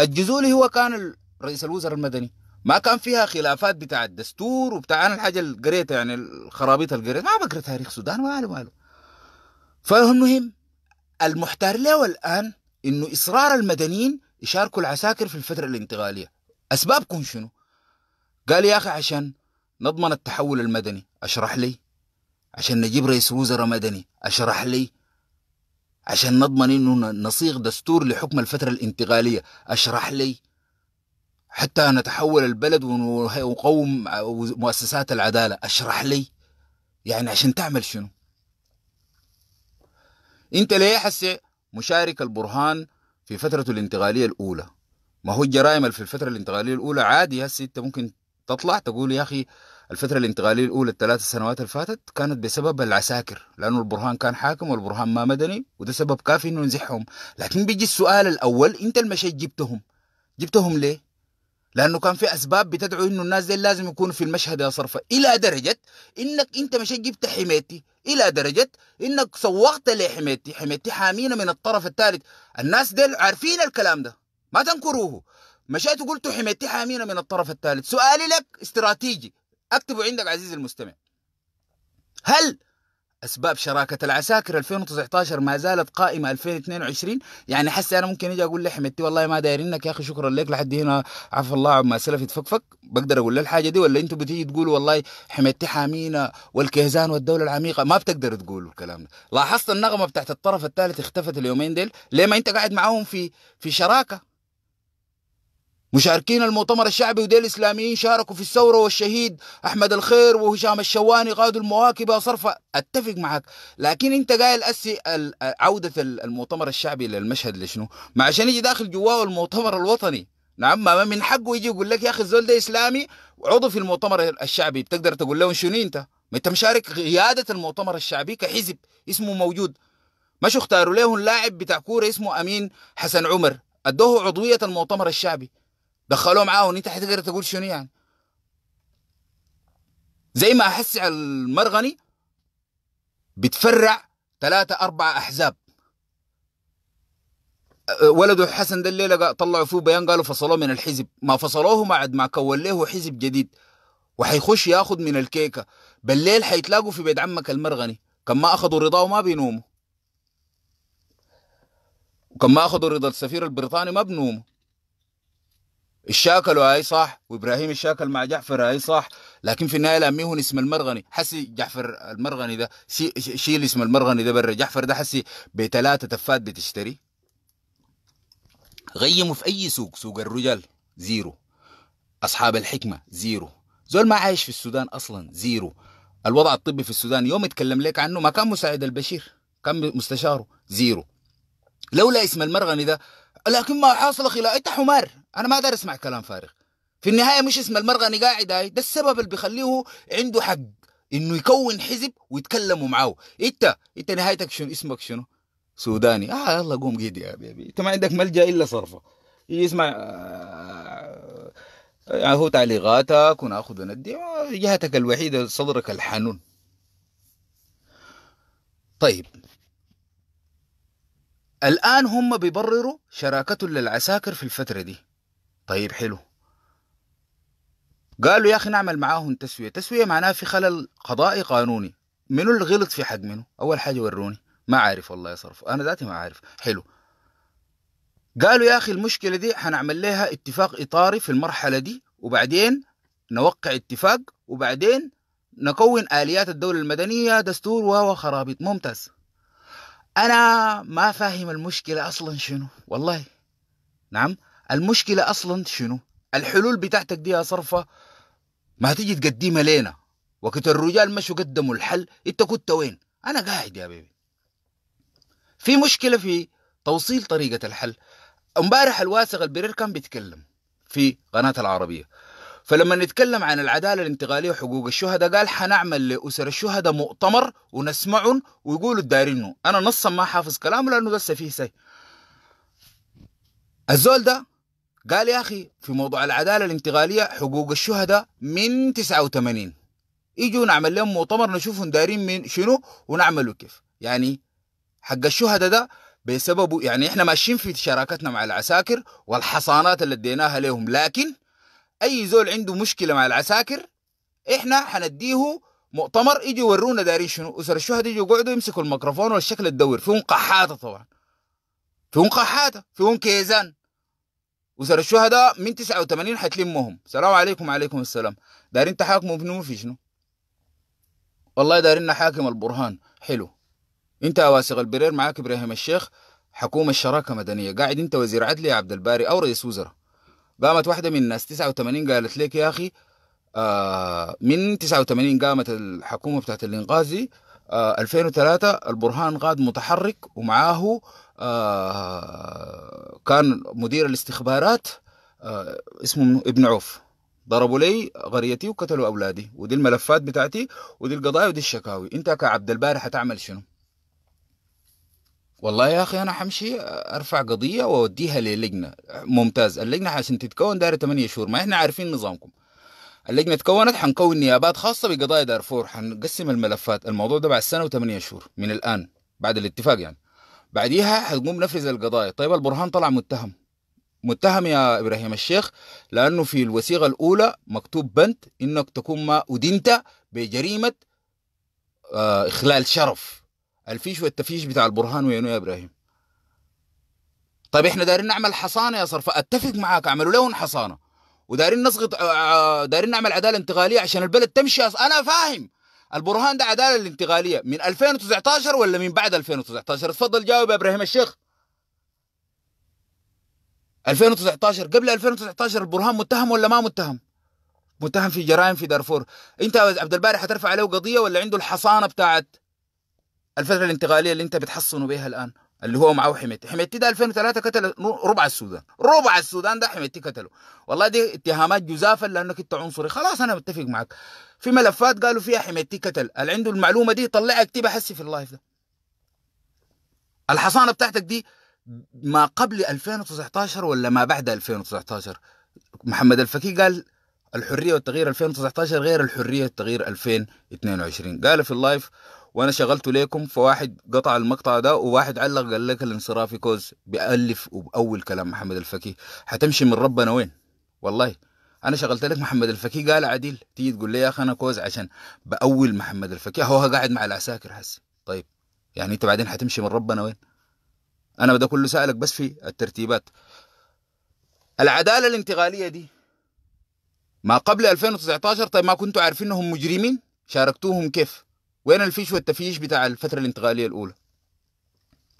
الجزولي هو كان رئيس الوزراء المدني ما كان فيها خلافات بتاع الدستور وبتاع انا الحاجه اللي قريتها يعني الخرابيط اللي قريتها ما بقرا تاريخ السودان ولا ماله فالمهم المحتار له الان انه اصرار المدنيين يشاركوا العساكر في الفتره الانتقاليه اسبابكم شنو؟ قال يا اخي عشان نضمن التحول المدني اشرح لي عشان نجيب رئيس وزراء مدني اشرح لي عشان نضمن انه نصيغ دستور لحكم الفترة الانتقالية اشرح لي حتى نتحول البلد ونقوم مؤسسات العدالة اشرح لي يعني عشان تعمل شنو انت ليه حسي مشارك البرهان في فترة الانتقالية الأولى ما هو الجرائم اللي في الفترة الانتقالية الأولى عادي هسه انت ممكن تطلع تقول يا أخي الفترة الانتقالية الأولى الثلاث سنوات اللي فاتت كانت بسبب العساكر لأنه البرهان كان حاكم والبرهان ما مدني وده سبب كافي إنه نزحهم لكن بيجي السؤال الأول أنت المشيت جبتهم جبتهم ليه؟ لأنه كان في أسباب بتدعو إنه الناس دي لازم يكونوا في المشهد يا صرفة إلى درجة إنك أنت مشيت جبت حميتي إلى درجة إنك سوقت حميتي حميتي حامينا من الطرف الثالث الناس دي عارفين الكلام ده ما تنكروه مشيت وقلت حميتي حامينا من الطرف الثالث سؤالي لك استراتيجي اكتبوا عندك عزيزي المستمع هل اسباب شراكه العساكر 2019 ما زالت قائمه 2022 يعني حس انا ممكن اجي اقول لحمتي والله ما دايرينك يا اخي شكرا لك لحد هنا عفى الله عما سلف يتفكفك بقدر اقول له الحاجه دي ولا انتوا بتيجي تقولوا والله حمتي حامينا والكهزان والدوله العميقه ما بتقدر تقولوا الكلام ده لاحظت النغمه بتاعت الطرف الثالث اختفت اليومين ديل ليه ما انت قاعد معاهم في في شراكه مشاركين المؤتمر الشعبي وديل الإسلاميين شاركوا في الثورة والشهيد أحمد الخير وهشام الشواني قادوا المواكب يا صرفة أتفق معك لكن أنت قايل أسي عودة المؤتمر الشعبي للمشهد لشنو ما عشان يجي داخل جواه المؤتمر الوطني نعم ما من حقه يجي يقول لك يا أخي الزول ده إسلامي عضو في المؤتمر الشعبي بتقدر تقول له شنو أنت ما أنت مشارك قيادة المؤتمر الشعبي كحزب اسمه موجود مش اختاروا لهم لاعب بتاع كورة اسمه أمين حسن عمر أدوه عضوية المؤتمر الشعبي دخلوه معاهم انت حتقدر تقول شنو يعني زي ما احس على المرغني بتفرع ثلاثة أربعة أحزاب ولده حسن ده الليلة طلعوا فيه بيان قالوا فصلوه من الحزب ما فصلوه ما عد ما كون له حزب جديد وحيخش ياخد من الكيكة بالليل حيتلاقوا في بيت عمك المرغني كان ما أخذوا رضاه ما بينوموا وكما ما أخذوا رضا السفير البريطاني ما بنوموا الشاكل هاي صح وابراهيم الشاكل مع جعفر هاي صح لكن في النهايه لاميهن اسم المرغني حسي جعفر المرغني ده شيل اسم المرغني ده برا جعفر ده حسي بثلاثه تفات بتشتري غيموا في اي سوق سوق الرجال زيرو اصحاب الحكمه زيرو زول ما عايش في السودان اصلا زيرو الوضع الطبي في السودان يوم اتكلم لك عنه ما كان مساعد البشير كان مستشاره زيرو لولا اسم المرغني ده لكن ما حاصل خلاف انت حمار انا ما اقدر اسمع كلام فارغ في النهايه مش اسم المرغني قاعد هاي ده السبب اللي بيخليه عنده حق انه يكون حزب ويتكلموا معاه انت انت نهايتك شنو اسمك شنو سوداني اه يلا قوم قيد يا بيبي انت ما عندك ملجا الا صرفه يسمع يعني هو تعليقاتك وناخذ وندي آه، جهتك الوحيده صدرك الحنون طيب الآن هم بيبرروا شراكته للعساكر في الفترة دي طيب حلو قالوا يا أخي نعمل معاهم تسوية تسوية معناها في خلل قضائي قانوني منو اللي غلط في حق منو أول حاجة وروني ما عارف والله يا صرف أنا ذاتي ما عارف حلو قالوا يا أخي المشكلة دي حنعمل لها اتفاق إطاري في المرحلة دي وبعدين نوقع اتفاق وبعدين نكون آليات الدولة المدنية دستور وخرابيط ممتاز انا ما فاهم المشكله اصلا شنو والله نعم المشكله اصلا شنو الحلول بتاعتك دي يا صرفه ما تيجي تقدمها لينا وقت الرجال مشوا قدموا الحل انت كنت وين انا قاعد يا بيبي في مشكله في توصيل طريقه الحل امبارح الواثق البرير كان بيتكلم في قناه العربيه فلما نتكلم عن العدالة الانتقالية وحقوق الشهداء قال حنعمل لأسر الشهداء مؤتمر ونسمعهم ويقولوا الدارينه أنا نصا ما حافظ كلامه لأنه لسه فيه سي الزول ده قال يا أخي في موضوع العدالة الانتقالية حقوق الشهداء من 89 يجوا نعمل لهم مؤتمر نشوفهم دارين من شنو ونعمله كيف يعني حق الشهداء ده بسببه يعني احنا ماشيين في شراكتنا مع العساكر والحصانات اللي اديناها لهم لكن اي زول عنده مشكله مع العساكر احنا حنديه مؤتمر يجوا يورونا دارين شنو اسر الشهداء يجوا يقعدوا يمسكوا الميكروفون والشكل تدور فيهم قحاته طبعا فيهم قحاته فيهم كيزان اسر الشهداء من 89 حتلمهم السلام عليكم وعليكم السلام دارين تحاكموا ابنهم في شنو والله دارين حاكم البرهان حلو انت واسق البرير معاك ابراهيم الشيخ حكومه الشراكه مدنيه قاعد انت وزير عدلي يا عبد الباري او رئيس وزراء قامت واحده من الناس 89 قالت لك يا اخي آه من 89 قامت الحكومه بتاعت الانقاذ آه 2003 البرهان قاد متحرك ومعاه آه كان مدير الاستخبارات آه اسمه ابن عوف ضربوا لي قريتي وقتلوا اولادي ودي الملفات بتاعتي ودي القضايا ودي الشكاوي انت كعبد الباري حتعمل شنو؟ والله يا اخي انا حمشي ارفع قضيه واوديها للجنه ممتاز اللجنه عشان تتكون دايره 8 شهور ما احنا عارفين نظامكم اللجنه تكونت حنكون نيابات خاصه بقضايا دارفور حنقسم الملفات الموضوع ده بعد سنه و8 شهور من الان بعد الاتفاق يعني بعديها حنقوم نفذ القضايا طيب البرهان طلع متهم متهم يا ابراهيم الشيخ لانه في الوثيقه الاولى مكتوب بند انك تكون ما ادنت بجريمه آه، اخلال شرف الفيش والتفيش بتاع البرهان وينو يا ابراهيم طيب احنا دايرين نعمل حصانه يا صرف اتفق معاك اعملوا لهم حصانه ودايرين نسقط آه، آه، دارين نعمل عداله انتقاليه عشان البلد تمشي انا فاهم البرهان ده عداله الانتقاليه من 2019 ولا من بعد 2019 اتفضل جاوب يا ابراهيم الشيخ 2019 قبل 2019 البرهان متهم ولا ما متهم متهم في جرائم في دارفور انت عبد الباري حترفع عليه قضيه ولا عنده الحصانه بتاعت الفتره الانتقاليه اللي انت بتحصنه بها الان اللي هو معاه حميتي حميتي ده 2003 قتل ربع السودان ربع السودان ده حميتي قتله والله دي اتهامات جزافا لانك انت عنصري خلاص انا متفق معك في ملفات قالوا فيها حميتي قتل اللي عنده المعلومه دي طلعها اكتبها حسي في اللايف ده الحصانه بتاعتك دي ما قبل 2019 ولا ما بعد 2019 محمد الفكي قال الحريه والتغيير 2019 غير الحريه والتغيير 2022 قال في اللايف وانا شغلته ليكم فواحد قطع المقطع ده وواحد علق قال لك الانصرافي كوز بألف وبأول كلام محمد الفقيه هتمشي من ربنا وين والله انا شغلت لك محمد الفقيه قال عديل تيجي تقول لي يا اخي انا كوز عشان بأول محمد الفقيه هو قاعد مع العساكر هسه طيب يعني انت بعدين هتمشي من ربنا وين انا ده كله سألك بس في الترتيبات العداله الانتقاليه دي ما قبل 2019 طيب ما كنتوا عارفين انهم مجرمين شاركتوهم كيف وين الفيش والتفيش بتاع الفترة الانتقالية الأولى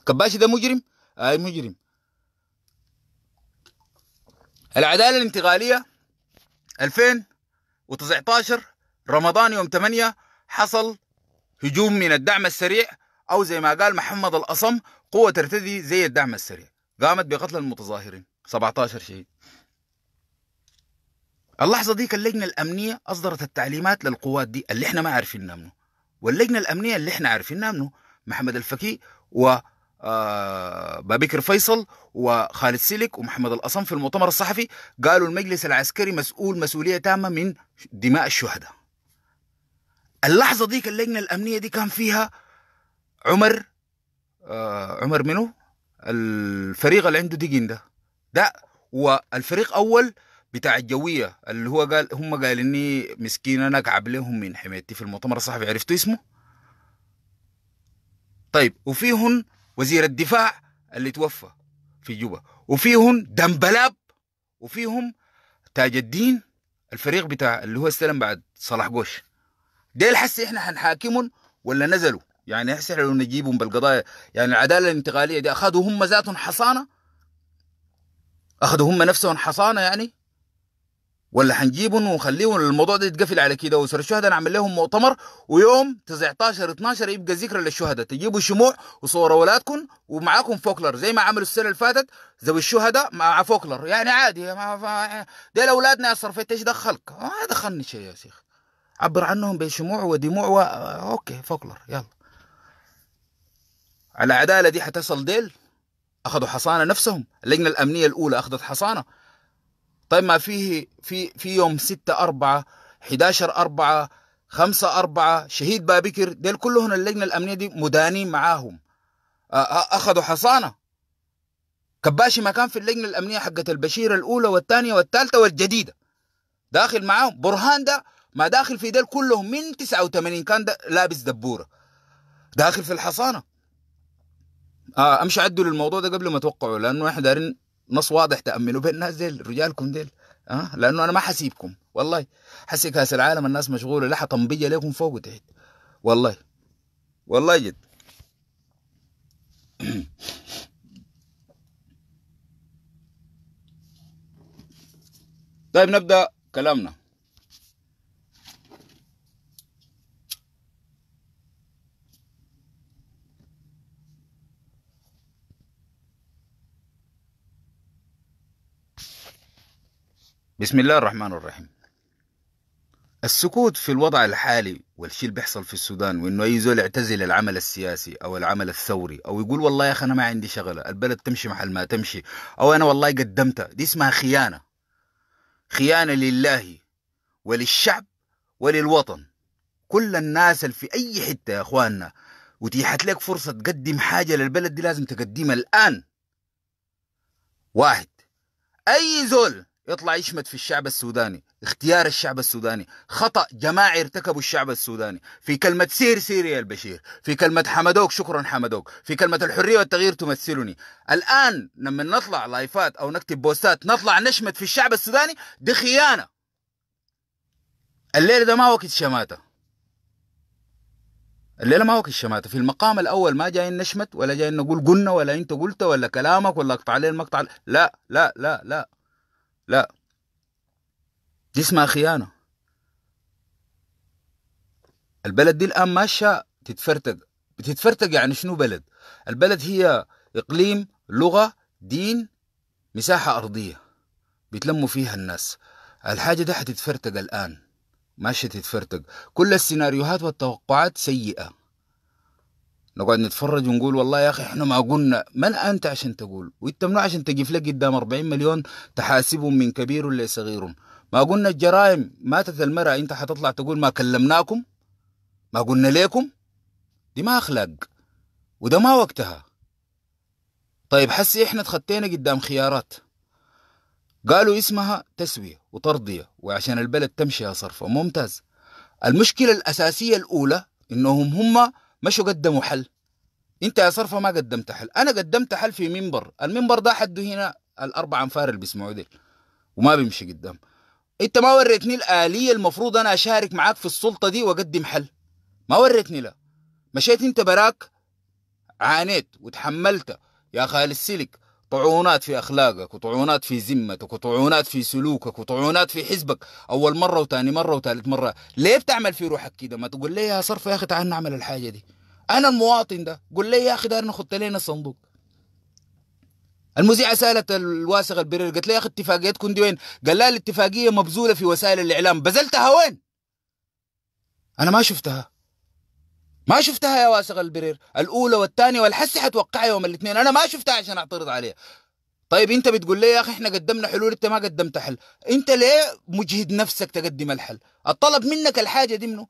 كباشي ده مجرم اي آه مجرم العدالة الانتقالية 2019 رمضان يوم 8 حصل هجوم من الدعم السريع أو زي ما قال محمد الأصم قوة ترتدي زي الدعم السريع قامت بقتل المتظاهرين 17 شهيد اللحظة دي اللجنة الأمنية أصدرت التعليمات للقوات دي اللي احنا ما عارفين منه واللجنه الامنيه اللي احنا عارفينها منه محمد الفكي و آه، بكر فيصل وخالد سيلك ومحمد الأصم في المؤتمر الصحفي قالوا المجلس العسكري مسؤول مسؤولية تامة من دماء الشهداء اللحظة ديك اللجنة الأمنية دي كان فيها عمر آه عمر منو الفريق اللي عنده ديجين ده ده والفريق أول بتاع الجوية اللي هو قال هم قال إني مسكين أنا كعب لهم من حمايتي في المؤتمر الصحفي عرفتوا اسمه؟ طيب وفيهن وزير الدفاع اللي توفى في جوبا وفيهن دمبلاب وفيهم تاج الدين الفريق بتاع اللي هو استلم بعد صلاح قوش ديل حسي احنا حنحاكمهم ولا نزلوا يعني احس لو نجيبهم بالقضايا يعني العداله الانتقاليه دي اخذوا هم ذاتهم حصانه اخذوا هم نفسهم حصانه يعني ولا هنجيبهم ونخليهم الموضوع ده يتقفل على كده وسر الشهداء نعمل لهم مؤتمر ويوم 19 12 يبقى ذكرى للشهداء تجيبوا شموع وصوروا ولادكم ومعاكم فوكلر زي ما عملوا السنه اللي فاتت ذوي الشهداء مع فوكلر يعني عادي ما ديل اولادنا يا صرفيت ايش دخلك؟ ما دخلني شيء يا شيخ عبر عنهم بشموع ودموع و... اوكي فوكلر يلا العداله دي حتصل ديل اخذوا حصانه نفسهم اللجنه الامنيه الاولى اخذت حصانه طيب ما فيه في في يوم 6 4 11 4 5 4 شهيد بابكر ديل كلهم اللجنه الامنيه دي مدانين معاهم اخذوا حصانه كباشي ما كان في اللجنه الامنيه حقت البشير الاولى والثانيه والثالثه والجديده داخل معاهم برهان ده ما داخل في ديل كلهم من 89 كان ده لابس دبوره داخل في الحصانه آه امشي عدوا للموضوع ده قبل ما توقعوا لانه احنا دارين نص واضح تامنوا به الناس ديل رجالكم ديل أه؟ لانه انا ما حسيبكم والله حسي كاس العالم الناس مشغوله لها طنبيه لكم فوق وتحت والله والله جد طيب نبدا كلامنا بسم الله الرحمن الرحيم السكوت في الوضع الحالي والشيء اللي بيحصل في السودان وانه اي زول يعتزل العمل السياسي او العمل الثوري او يقول والله يا اخي انا ما عندي شغله البلد تمشي محل ما تمشي او انا والله قدمتها دي اسمها خيانه خيانه لله وللشعب وللوطن كل الناس اللي في اي حته يا اخواننا وتيحت لك فرصه تقدم حاجه للبلد دي لازم تقدمها الان واحد اي زول يطلع يشمت في الشعب السوداني اختيار الشعب السوداني خطأ جماعي ارتكبوا الشعب السوداني في كلمة سير يا البشير في كلمة حمدوك شكرا حمدوك في كلمة الحرية والتغيير تمثلني الآن لما نطلع لايفات أو نكتب بوستات نطلع نشمت في الشعب السوداني دي خيانة الليلة ده ما وقت شماتة الليلة ما وقت شماتة في المقام الأول ما جاي نشمت ولا جاي نقول قلنا ولا أنت قلت ولا كلامك ولا أقطع عليه المقطع لا لا لا لا لا دي اسمها خيانة البلد دي الآن ماشية تتفرتق بتتفرتق يعني شنو بلد البلد هي إقليم لغة دين مساحة أرضية بيتلموا فيها الناس الحاجة ده حتتفرتق الآن ماشية تتفرتق كل السيناريوهات والتوقعات سيئة نقعد نتفرج ونقول والله يا اخي احنا ما قلنا من انت عشان تقول وانت منو عشان تجيف لك قدام 40 مليون تحاسبهم من كبير لصغير ما قلنا الجرائم ماتت المرأة انت حتطلع تقول ما كلمناكم ما قلنا ليكم دي ما اخلاق وده ما وقتها طيب حسي احنا اتخطينا قدام خيارات قالوا اسمها تسوية وترضية وعشان البلد تمشي يا صرفة ممتاز المشكلة الأساسية الأولى إنهم هم مشوا قدموا حل انت يا صرفه ما قدمت حل انا قدمت حل في منبر المنبر ده حده هنا الاربع انفار اللي بيسمعوا دي وما بيمشي قدام انت ما وريتني الاليه المفروض انا اشارك معاك في السلطه دي واقدم حل ما وريتني لا مشيت انت براك عانيت وتحملت يا خالي السلك طعونات في اخلاقك وطعونات في ذمتك وطعونات في سلوكك وطعونات في حزبك اول مره وثاني مره وثالث مره ليه بتعمل في روحك كده ما تقول لي يا صرف يا اخي تعال نعمل الحاجه دي انا المواطن ده قول لي يا اخي دارنا خدت لنا صندوق المذيعة سألت الواسق البرير قالت لي يا أخي اتفاقيتكم دي وين؟ قال لها الاتفاقية مبذولة في وسائل الإعلام، بذلتها وين؟ أنا ما شفتها ما شفتها يا واسق البرير، الأولى والثانية والحسي حتوقعها يوم الاثنين، أنا ما شفتها عشان أعترض عليها. طيب أنت بتقول لي يا أخي إحنا قدمنا حلول أنت ما قدمت حل، أنت ليه مجهد نفسك تقدم الحل؟ الطلب منك الحاجة دي منه؟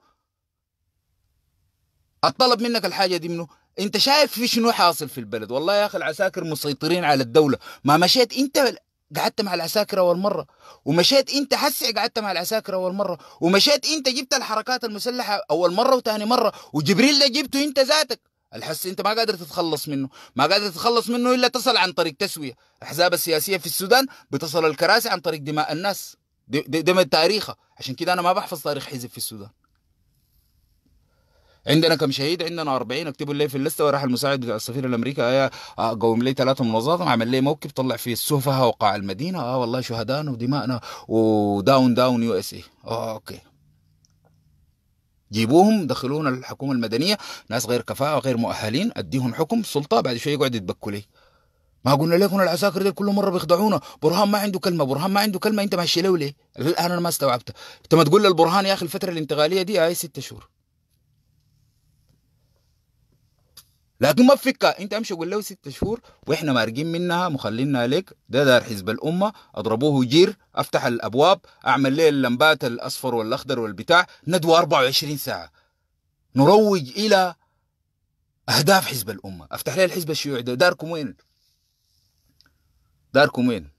الطلب منك الحاجه دي منه انت شايف في شنو حاصل في البلد والله يا اخي العساكر مسيطرين على الدوله ما مشيت انت قعدت مع العساكر اول مره ومشيت انت حسي قعدت مع العساكر اول مره ومشيت انت جبت الحركات المسلحه اول مره وثاني مره وجبريل اللي جبته انت ذاتك الحس انت ما قادر تتخلص منه ما قادر تتخلص منه الا تصل عن طريق تسويه الاحزاب السياسيه في السودان بتصل الكراسي عن طريق دماء الناس ده, من تاريخها عشان كده انا ما بحفظ تاريخ حزب في السودان عندنا كم شهيد عندنا 40 اكتبوا لي في الليسته وراح المساعد بتاع السفير الامريكي آه، آه، قوم لي ثلاثه منظمات عمل لي موكب طلع فيه السفهاء وقاع المدينه اه والله شهدائنا ودمائنا وداون داون يو اس اي اوكي جيبوهم دخلوهم الحكومة المدنية ناس غير كفاءة غير مؤهلين اديهم حكم سلطة بعد شوية يقعد يتبكوا لي ما قلنا لكم العساكر دي كل مره بيخدعونا برهان ما عنده كلمه برهان ما عنده كلمه انت ماشي له ليه الان انا ما استوعبت انت ما تقول للبرهان يا اخي الفتره الانتقاليه دي هاي ست شهور لكن ما فيك انت امشي قول له ست شهور واحنا مارقين منها مخلينا لك ده دار حزب الامه اضربوه جير افتح الابواب اعمل ليه اللمبات الاصفر والاخضر والبتاع ندوه 24 ساعه نروج الى اهداف حزب الامه افتح ليه الحزب الشيوعي ده داركم وين داركم وين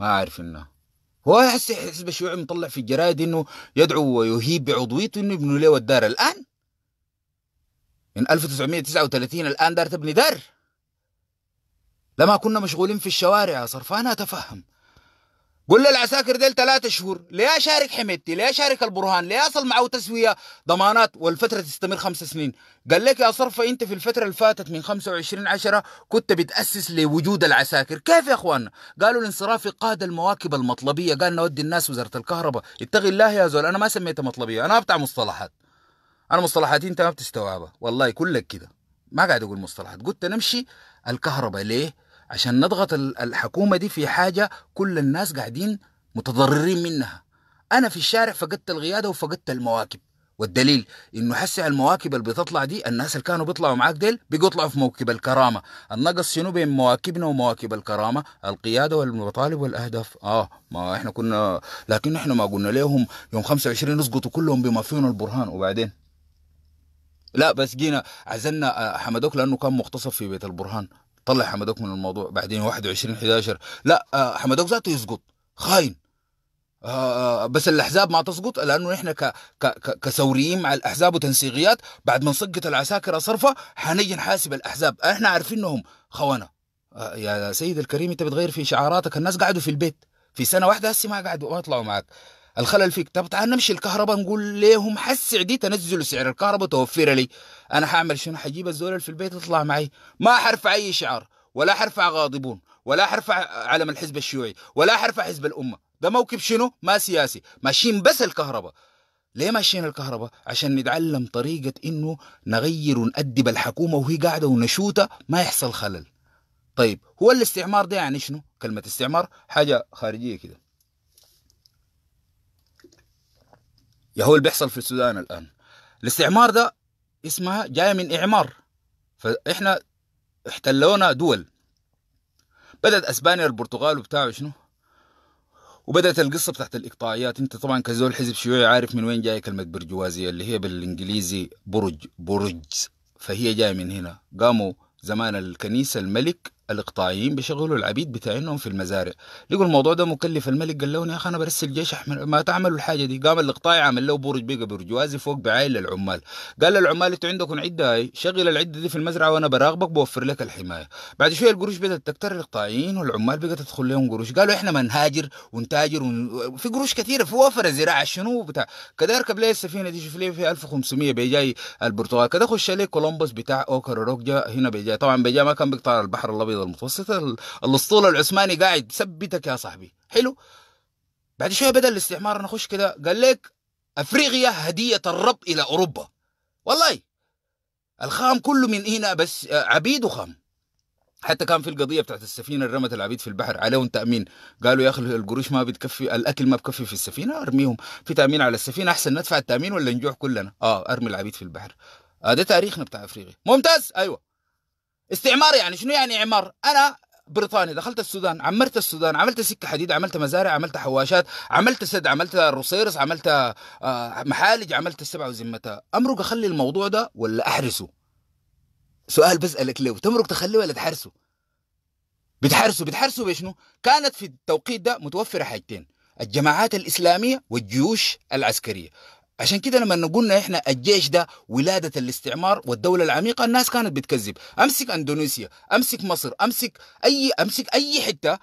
ما عارف انه هو هسه الحزب الشيوعي مطلع في الجرايد انه يدعو ويهيب بعضويته انه يبنوا له الدار الان من 1939 الآن دار تبني دار لما كنا مشغولين في الشوارع يا صرفان أتفهم قول للعساكر ديل ثلاثة شهور ليه شارك حميدتي ليه شارك البرهان ليه أصل معه تسوية ضمانات والفترة تستمر خمس سنين قال لك يا صرفة أنت في الفترة اللي فاتت من 25 عشرة كنت بتأسس لوجود العساكر كيف يا أخوان قالوا الانصرافي قاد المواكب المطلبية قال نودي الناس وزارة الكهرباء اتقي الله يا زول أنا ما سميتها مطلبية أنا بتاع مصطلحات انا مصطلحاتي انت ما بتستوعبها والله كلك كده ما قاعد اقول مصطلحات قلت نمشي الكهرباء ليه عشان نضغط الحكومه دي في حاجه كل الناس قاعدين متضررين منها انا في الشارع فقدت القياده وفقدت المواكب والدليل انه حسع المواكب اللي بتطلع دي الناس اللي كانوا بيطلعوا معاك ديل بيطلعوا في موكب الكرامه النقص شنو بين مواكبنا ومواكب الكرامه القياده والمطالب والاهداف اه ما احنا كنا لكن احنا ما قلنا لهم يوم 25 اسقطوا كلهم بما فيهم البرهان وبعدين لا بس جينا عزلنا آه، حمدوك لانه كان مغتصب في بيت البرهان طلع حمدوك من الموضوع بعدين 21 11 لا آه، حمدوك ذاته يسقط خاين آه، بس الاحزاب ما تسقط لانه نحن ك... ك... كثوريين مع الاحزاب وتنسيقيات بعد ما نسقط العساكر صرفه حنجي نحاسب الاحزاب احنا عارفين انهم خونه يا سيد الكريم انت بتغير في شعاراتك الناس قعدوا في البيت في سنه واحده هسه ما قعدوا ما طلعوا معك الخلل فيك طب تعال نمشي الكهرباء نقول لهم حسع دي تنزل سعر الكهرباء توفر لي انا حاعمل شنو حجيب الزول في البيت يطلع معي ما حرفع اي شعار ولا حرفع غاضبون ولا حرفع علم الحزب الشيوعي ولا حرفع حزب الامه ده موكب شنو ما سياسي ماشيين بس الكهرباء ليه ماشيين الكهرباء؟ عشان نتعلم طريقة إنه نغير ونأدب الحكومة وهي قاعدة ونشوتة ما يحصل خلل. طيب هو الاستعمار ده يعني شنو؟ كلمة استعمار حاجة خارجية كده. يا هو اللي بيحصل في السودان الآن الاستعمار ده اسمها جاية من إعمار فإحنا احتلونا دول بدأت أسبانيا البرتغال وبتاع شنو وبدأت القصة بتاعت الإقطاعيات أنت طبعا كزول حزب شيوعي عارف من وين جاية كلمة برجوازية اللي هي بالإنجليزي برج برج فهي جاية من هنا قاموا زمان الكنيسة الملك الاقطاعيين بيشغلوا العبيد بتاعينهم في المزارع لقوا الموضوع ده مكلف الملك قال لهم يا اخي انا برسل جيش احمل ما تعملوا الحاجه دي قام الاقطاعي عمل له برج بيقى برجوازي فوق بعايل للعمال قال للعمال انتوا عندكم عده هاي شغل العده دي في المزرعه وانا براغبك بوفر لك الحمايه بعد شويه القروش بدات تكتر الاقطاعيين والعمال بقت تدخل لهم قروش قالوا احنا ما نهاجر ونتاجر ون... في قروش كثيره في وفره زراعه شنو بتاع كده اركب لي السفينه دي شوف لي في 1500 بيجاي البرتغال كده خش لي كولومبوس بتاع اوكر روك جا هنا بيجاي طبعا بيجاي ما كان بيقطع البحر الابيض المتوسطه الاسطول العثماني قاعد ثبتك يا صاحبي حلو بعد شويه بدا الاستعمار نخش كده قال لك افريقيا هديه الرب الى اوروبا والله الخام كله من هنا بس آه، عبيد وخام حتى كان في القضية بتاعت السفينة اللي رمت العبيد في البحر عليهم تأمين قالوا يا أخي القروش ما بتكفي الأكل ما بكفي في السفينة أرميهم في تأمين على السفينة أحسن ندفع التأمين ولا نجوع كلنا آه أرمي العبيد في البحر آه تاريخنا بتاع أفريقيا ممتاز أيوه استعمار يعني شنو يعني اعمار انا بريطانيا دخلت السودان عمرت السودان عملت سكه حديد عملت مزارع عملت حواشات عملت سد عملت رصيرس عملت آه، محالج عملت السبعه وزمتها امرك اخلي الموضوع ده ولا احرسه سؤال بسالك ليه تمرك تخليه ولا تحرسه بتحرسه بتحرسه بشنو كانت في التوقيت ده متوفره حاجتين الجماعات الإسلامية والجيوش العسكرية عشان كده لما قلنا احنا الجيش ده ولاده الاستعمار والدوله العميقه الناس كانت بتكذب امسك اندونيسيا امسك مصر امسك اي امسك اي حته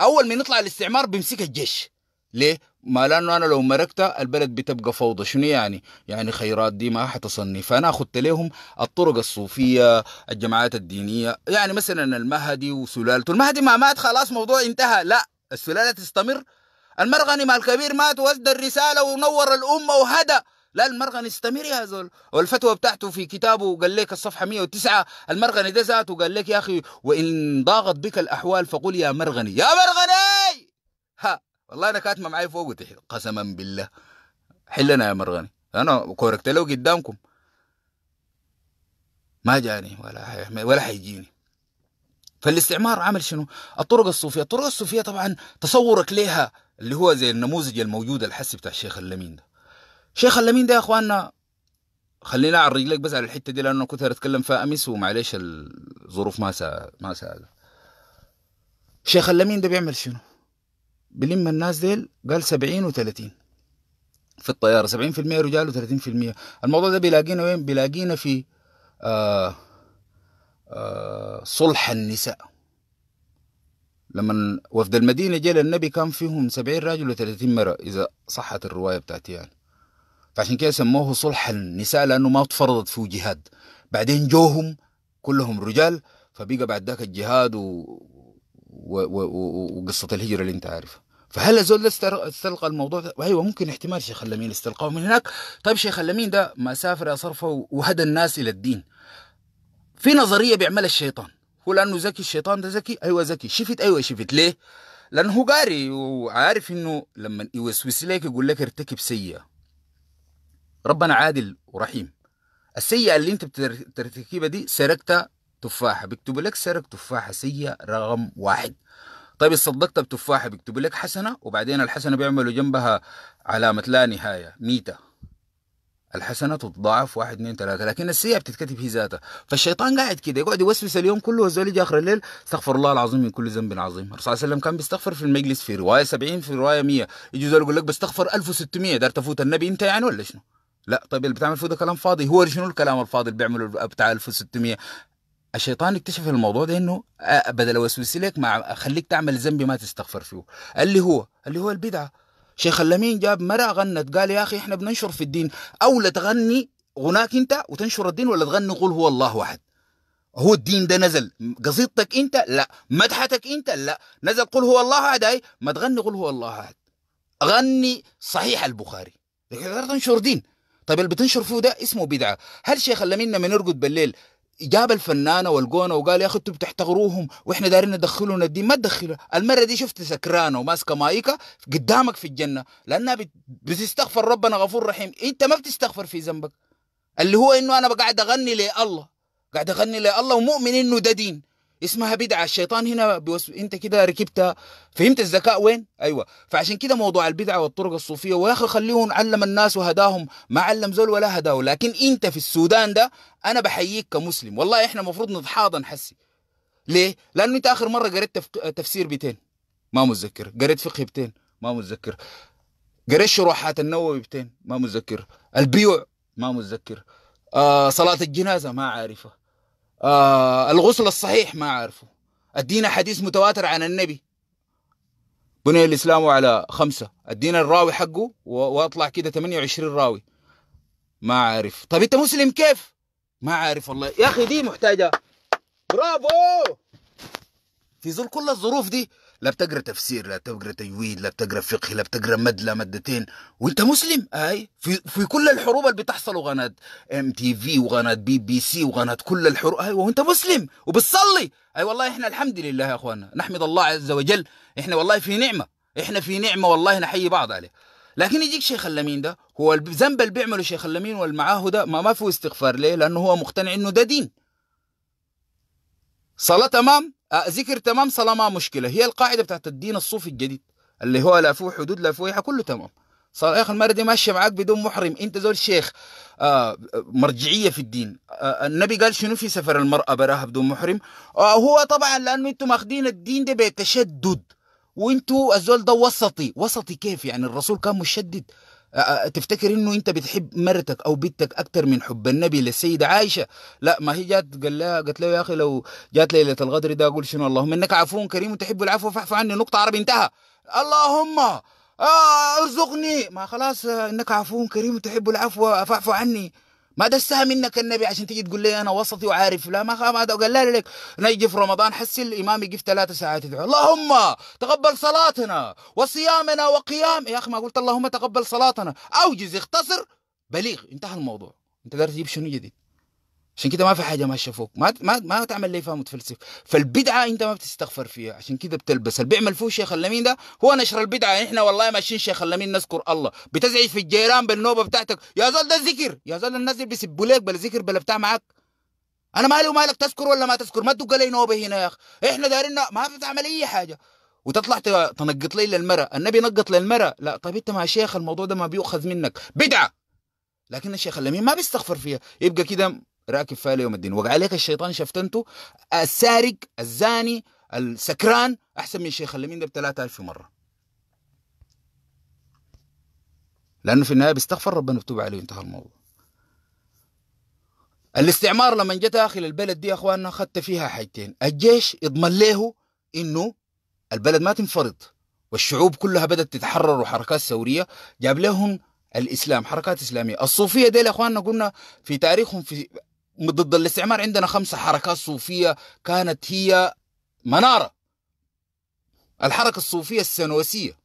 اول ما يطلع الاستعمار بيمسك الجيش ليه ما لانه انا لو مركت البلد بتبقى فوضى شنو يعني يعني خيرات دي ما حتصني فانا اخذت لهم الطرق الصوفيه الجماعات الدينيه يعني مثلا المهدي وسلالته المهدي ما مات خلاص موضوع انتهى لا السلاله تستمر المرغني مع الكبير مات واسدى الرسالة ونور الأمة وهدى لا المرغني استمر يا زول والفتوى بتاعته في كتابه قال لك الصفحة 109 المرغني ده ذاته قال لك يا أخي وإن ضاغت بك الأحوال فقل يا مرغني يا مرغني ها والله أنا كاتمة معي فوق وتحت قسما بالله حلنا يا مرغني أنا كوركت له قدامكم ما جاني ولا حي... ولا حيجيني فالاستعمار عمل شنو؟ الطرق الصوفيه، الطرق الصوفيه طبعا تصورك ليها اللي هو زي النموذج الموجود الحسي بتاع الشيخ اللمين ده. شيخ اللمين ده يا اخواننا خلينا على رجليك بس على الحته دي لانه كنت اتكلم فيها امس ومعليش الظروف ما سا ما ساعدت. شيخ اللمين ده بيعمل شنو؟ بلم الناس ديل قال 70 و30 في الطياره 70% رجال و30% الموضوع ده بيلاقينا وين؟ بيلاقينا في آه صلح النساء لما وفد المدينة جاء للنبي كان فيهم سبعين راجل وثلاثين مرة إذا صحت الرواية بتاعتي يعني فعشان كده سموه صلح النساء لأنه ما تفرضت فيه جهاد بعدين جوهم كلهم رجال فبقى بعد ذاك الجهاد و... و... و... و... وقصة الهجرة اللي انت عارفها فهل الزول استلقى الموضوع ده؟ ايوه ممكن احتمال شيخ اللمين استلقاه من هناك، طيب شيخ اللمين ده ما سافر يا صرفه وهدى الناس الى الدين، في نظريه بيعملها الشيطان هو لانه ذكي الشيطان ده ذكي ايوه ذكي شفت ايوه شفت ليه لانه هو قاري وعارف انه لما يوسوس لك يقول لك ارتكب سيئه ربنا عادل ورحيم السيئه اللي انت بترتكبها دي سرقت تفاحه بيكتب لك سرق تفاحه سيئه رقم واحد طيب صدقت بتفاحه بيكتب لك حسنه وبعدين الحسنه بيعملوا جنبها علامه لا نهايه ميته الحسنات تضاعف واحد اثنين ثلاثة لكن السيئة بتتكتب هي ذاتها فالشيطان قاعد كده يقعد يوسوس اليوم كله والزول يجي آخر الليل استغفر الله العظيم من كل ذنب عظيم الرسول صلى الله عليه وسلم كان بيستغفر في المجلس في رواية 70 في رواية 100 يجي زول يقول لك بستغفر 1600 دار تفوت النبي أنت يعني ولا شنو؟ لا طيب اللي بتعمل فيه ده كلام فاضي هو شنو الكلام الفاضي اللي بيعمله بتاع 1600 الشيطان اكتشف الموضوع ده انه آه، بدل اوسوس لك مع خليك تعمل ذنب ما تستغفر فيه اللي هو اللي هو البدعه شيخ اللمين جاب مرأة غنت قال يا أخي إحنا بننشر في الدين أو تغني غناك أنت وتنشر الدين ولا تغني قل هو الله واحد هو الدين ده نزل قصيدتك أنت لا مدحتك أنت لا نزل قل هو الله أحد أي ما تغني قل هو الله أحد غني صحيح البخاري تنشر دين طيب اللي بتنشر فيه ده اسمه بدعة هل شيخ اللمين لما نرقد بالليل جاب الفنانه والجونه وقال يا اخي انتم بتحتقروهم واحنا دايرين ندخلهم الدين ما تدخلوا المره دي شفت سكرانه وماسكه مايكه قدامك في الجنه لانها بتستغفر ربنا غفور رحيم انت ما بتستغفر في ذنبك اللي هو انه انا قاعد اغني لله قاعد اغني لله ومؤمن انه ده دين اسمها بدعه الشيطان هنا بوس... انت كده ركبت فهمت الذكاء وين ايوه فعشان كده موضوع البدعه والطرق الصوفيه ويا اخي خليهم علم الناس وهداهم ما علم زول ولا هداه لكن انت في السودان ده انا بحييك كمسلم والله احنا المفروض نتحاضن حسي ليه لانه انت اخر مره قريت تف... تفسير بيتين ما متذكر قريت فقه بيتين ما متذكر قريت شروحات النووي بيتين ما متذكر البيوع ما متذكر آه صلاه الجنازه ما عارفه آه الغسل الصحيح ما اعرفه ادينا حديث متواتر عن النبي بني الاسلام على خمسه ادينا الراوي حقه واطلع كده 28 راوي ما عارف طب انت مسلم كيف ما عارف والله يا اخي دي محتاجه برافو في ظل كل الظروف دي لا بتقرا تفسير لا بتقرا تجويد لا بتقرا فقه لا بتقرا مدلة مادتين وانت مسلم اي في, في كل الحروب اللي بتحصل وقناة ام تي في وقناة بي بي سي وقناة كل الحروب اي وانت مسلم وبتصلي اي والله احنا الحمد لله يا اخوانا نحمد الله عز وجل احنا والله في نعمة احنا في نعمة والله نحيي بعض عليه لكن يجيك شيخ اللمين ده هو الذنب اللي بيعمله شيخ اللمين والمعاه ده ما, ما فيه استغفار ليه لانه هو مقتنع انه ده دين صلاة تمام آه، ذكر تمام صلاة ما مشكله هي القاعده بتاعت الدين الصوفي الجديد اللي هو لا فيه حدود لا فيه كله تمام صار يا اخي دي ماشيه معاك بدون محرم انت زول شيخ آه مرجعيه في الدين آه النبي قال شنو في سفر المراه براها بدون محرم آه هو طبعا لانه انتم ماخذين الدين ده بتشدد وانتم الزول ده وسطي وسطي كيف يعني الرسول كان مشدد تفتكر انه انت بتحب مرتك او بنتك اكتر من حب النبي للسيده عائشه لا ما هي جات قال لها قالت له يا اخي لو جات ليله الغدر ده اقول شنو اللهم انك عفو كريم وتحب العفو فاعف عني نقطه عربي انتهى اللهم آه ارزقني ما خلاص آه، انك عفو كريم وتحب العفو فاعف عني ما دسها منك النبي عشان تيجي تقول لي انا وسطي وعارف لا ما هذا قال لا لك نجي في رمضان حسي الامام يقف ثلاث ساعات يدعو اللهم تقبل صلاتنا وصيامنا وقيام يا اخي ما قلت اللهم تقبل صلاتنا اوجز اختصر بليغ انتهى الموضوع انت قدرت تجيب شنو جديد عشان كده ما في حاجه ماشيه فوق ما ما ما تعمل لي فهم متفلسف فالبدعه انت ما بتستغفر فيها عشان كده بتلبس اللي بيعمل فيه شيخ اللمين ده هو نشر البدعه احنا والله ماشيين شيخ اللمين نذكر الله بتزعج في الجيران بالنوبه بتاعتك يا زول ده ذكر يا زول الناس اللي بيسبوا لك بلا ذكر بلا بتاع معاك انا مالي ومالك تذكر ولا ما تذكر ما تدق لي نوبه هنا يا اخي احنا دايرين ما بتعمل اي حاجه وتطلع تنقط لي للمرأة النبي نقط للمرأة لا طيب انت مع شيخ الموضوع ده ما بيؤخذ منك بدعه لكن الشيخ اللمين ما بيستغفر فيها يبقى كده راكب فيها ليوم الدين وقع عليك الشيطان شفتنته السارق الزاني السكران احسن من شيخ اليمين ده ب 3000 مره لانه في النهايه بيستغفر ربنا بتوب عليه وانتهى الموضوع الاستعمار لما جت داخل البلد دي اخواننا اخذت فيها حاجتين الجيش اضمن له انه البلد ما تنفرض والشعوب كلها بدات تتحرر وحركات ثوريه جاب لهم الاسلام حركات اسلاميه الصوفيه ديل اخواننا قلنا في تاريخهم في ضد الاستعمار عندنا خمسة حركات صوفية كانت هي منارة الحركة الصوفية السنوسية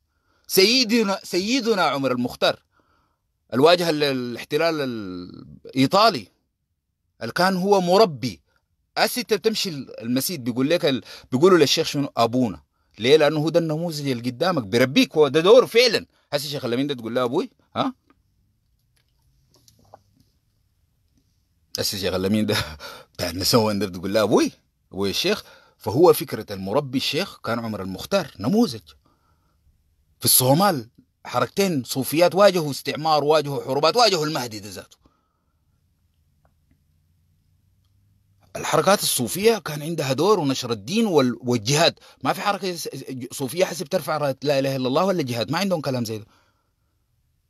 سيدنا سيدنا عمر المختار الواجهة الاحتلال الإيطالي اللي كان هو مربي أسي بتمشي المسيد بيقول لك بيقولوا للشيخ شنو أبونا ليه لأنه هو ده النموذج اللي قدامك بيربيك هو ده دوره فعلا هسه شيخ الأمين ده تقول له أبوي ها السيد شيخ اللمين ده بتاع يعني النسوان ده بتقول له ابوي ابوي الشيخ فهو فكرة المربي الشيخ كان عمر المختار نموذج في الصومال حركتين صوفيات واجهوا استعمار واجهوا حروبات واجهوا المهدي ده ذاته الحركات الصوفيه كان عندها دور ونشر الدين والجهاد ما في حركه صوفيه حسب ترفع لا اله الا الله ولا جهاد ما عندهم كلام زي ده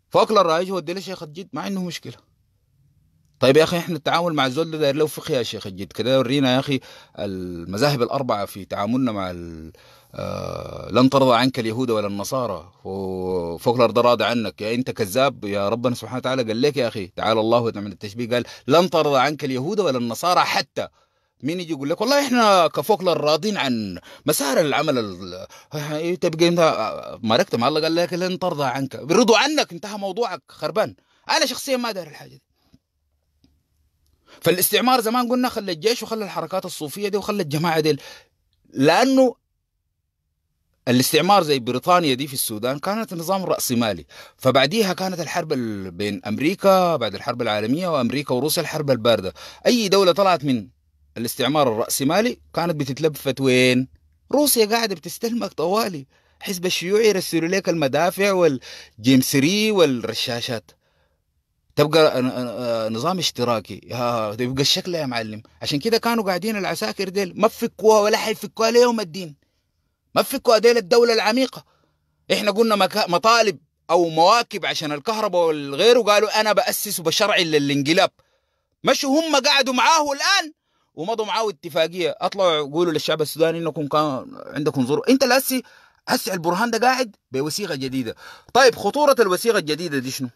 فاكل الرايج ودي لشيخ الجد ما عنده مشكله طيب يا اخي احنا التعامل مع الزول ده داير له فقه يا شيخ الجد كده ورينا يا اخي المذاهب الاربعه في تعاملنا مع آه لن ترضى عنك اليهود ولا النصارى وفوق ده راضى عنك يا انت كذاب يا ربنا سبحانه وتعالى قال لك يا اخي تعالى الله ونعم التشبيه قال لن ترضى عنك اليهود ولا النصارى حتى مين يجي يقول لك والله احنا كفوق راضين عن مسار العمل إيه تبقى انت آه، ماركت مع الله قال لك لن ترضى عنك بيرضوا عنك انتهى موضوعك خربان انا شخصيا ما داري الحاجه دي فالاستعمار زمان قلنا خلى الجيش وخلى الحركات الصوفيه دي وخلى الجماعه دي لانه الاستعمار زي بريطانيا دي في السودان كانت نظام رأسمالي فبعديها كانت الحرب بين أمريكا بعد الحرب العالمية وأمريكا وروسيا الحرب الباردة أي دولة طلعت من الاستعمار الرأسمالي كانت بتتلفت وين روسيا قاعدة بتستلمك طوالي حزب الشيوعي يرسلوا لك المدافع والجيمسري والرشاشات تبقى آه، نظام اشتراكي يبقى الشكل يا معلم عشان كده كانوا قاعدين العساكر ديل ما فكوها ولا حيفكوها ليوم الدين ما فكوها ديل الدولة العميقة احنا قلنا مطالب او مواكب عشان الكهرباء والغير قالوا انا باسس وبشرعي للانقلاب مشوا هم قعدوا معاه الان ومضوا معاه اتفاقيه اطلعوا قولوا للشعب السوداني انكم كان عندكم ظروف انت لاسي هسه البرهان ده قاعد بوثيقه جديده طيب خطوره الوثيقه الجديده دي شنو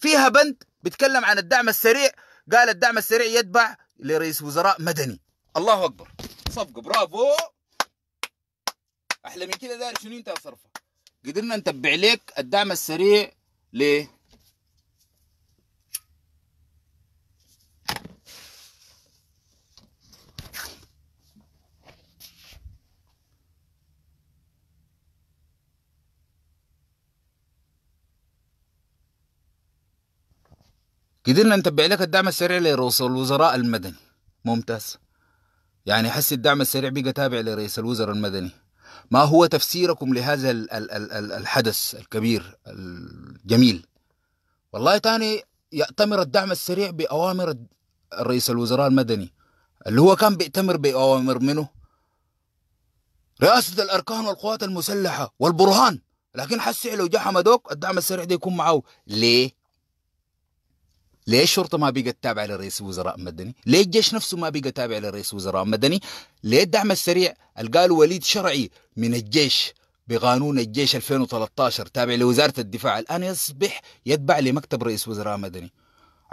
فيها بند بيتكلم عن الدعم السريع قال الدعم السريع يتبع لرئيس وزراء مدني الله اكبر صفقه برافو احلى من كده داير شنو انت صرفه قدرنا نتبع لك الدعم السريع ليه قدرنا نتبع لك الدعم السريع لرئيس الوزراء المدني ممتاز يعني حس الدعم السريع بقى تابع لرئيس الوزراء المدني ما هو تفسيركم لهذا الحدث الكبير الجميل والله تاني يأتمر الدعم السريع بأوامر الرئيس الوزراء المدني اللي هو كان بيأتمر بأوامر منه رئاسة الأركان والقوات المسلحة والبرهان لكن حسي لو جا حمدوك الدعم السريع ده يكون معه ليه ليه الشرطه ما بقت تابعه لرئيس الوزراء المدني؟ ليه الجيش نفسه ما بقى تابع لرئيس الوزراء المدني؟ ليه الدعم السريع اللي قالوا وليد شرعي من الجيش بقانون الجيش 2013 تابع لوزاره الدفاع الان يصبح يتبع لمكتب رئيس وزراء مدني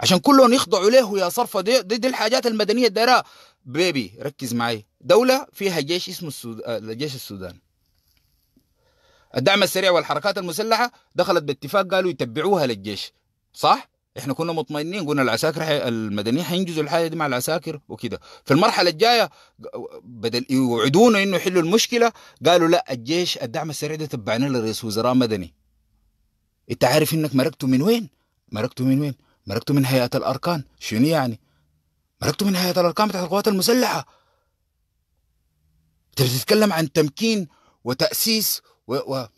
عشان كلهم يخضعوا له يا صرفة دي, دي, دي الحاجات المدنية دايرة بيبي ركز معي دولة فيها جيش اسمه السود... الجيش آه، السوداني الدعم السريع والحركات المسلحة دخلت باتفاق قالوا يتبعوها للجيش صح؟ احنا كنا مطمئنين قلنا العساكر حي... المدنيين حينجزوا الحاجه دي مع العساكر وكده في المرحله الجايه بدل يوعدونا انه يحلوا المشكله قالوا لا الجيش الدعم السريع ده تبعنا لرئيس وزراء مدني انت عارف انك مركته من وين مركته من وين مركته من هيئه الاركان شنو يعني مركته من هيئه الاركان بتاعت القوات المسلحه انت بتتكلم عن تمكين وتاسيس و... و...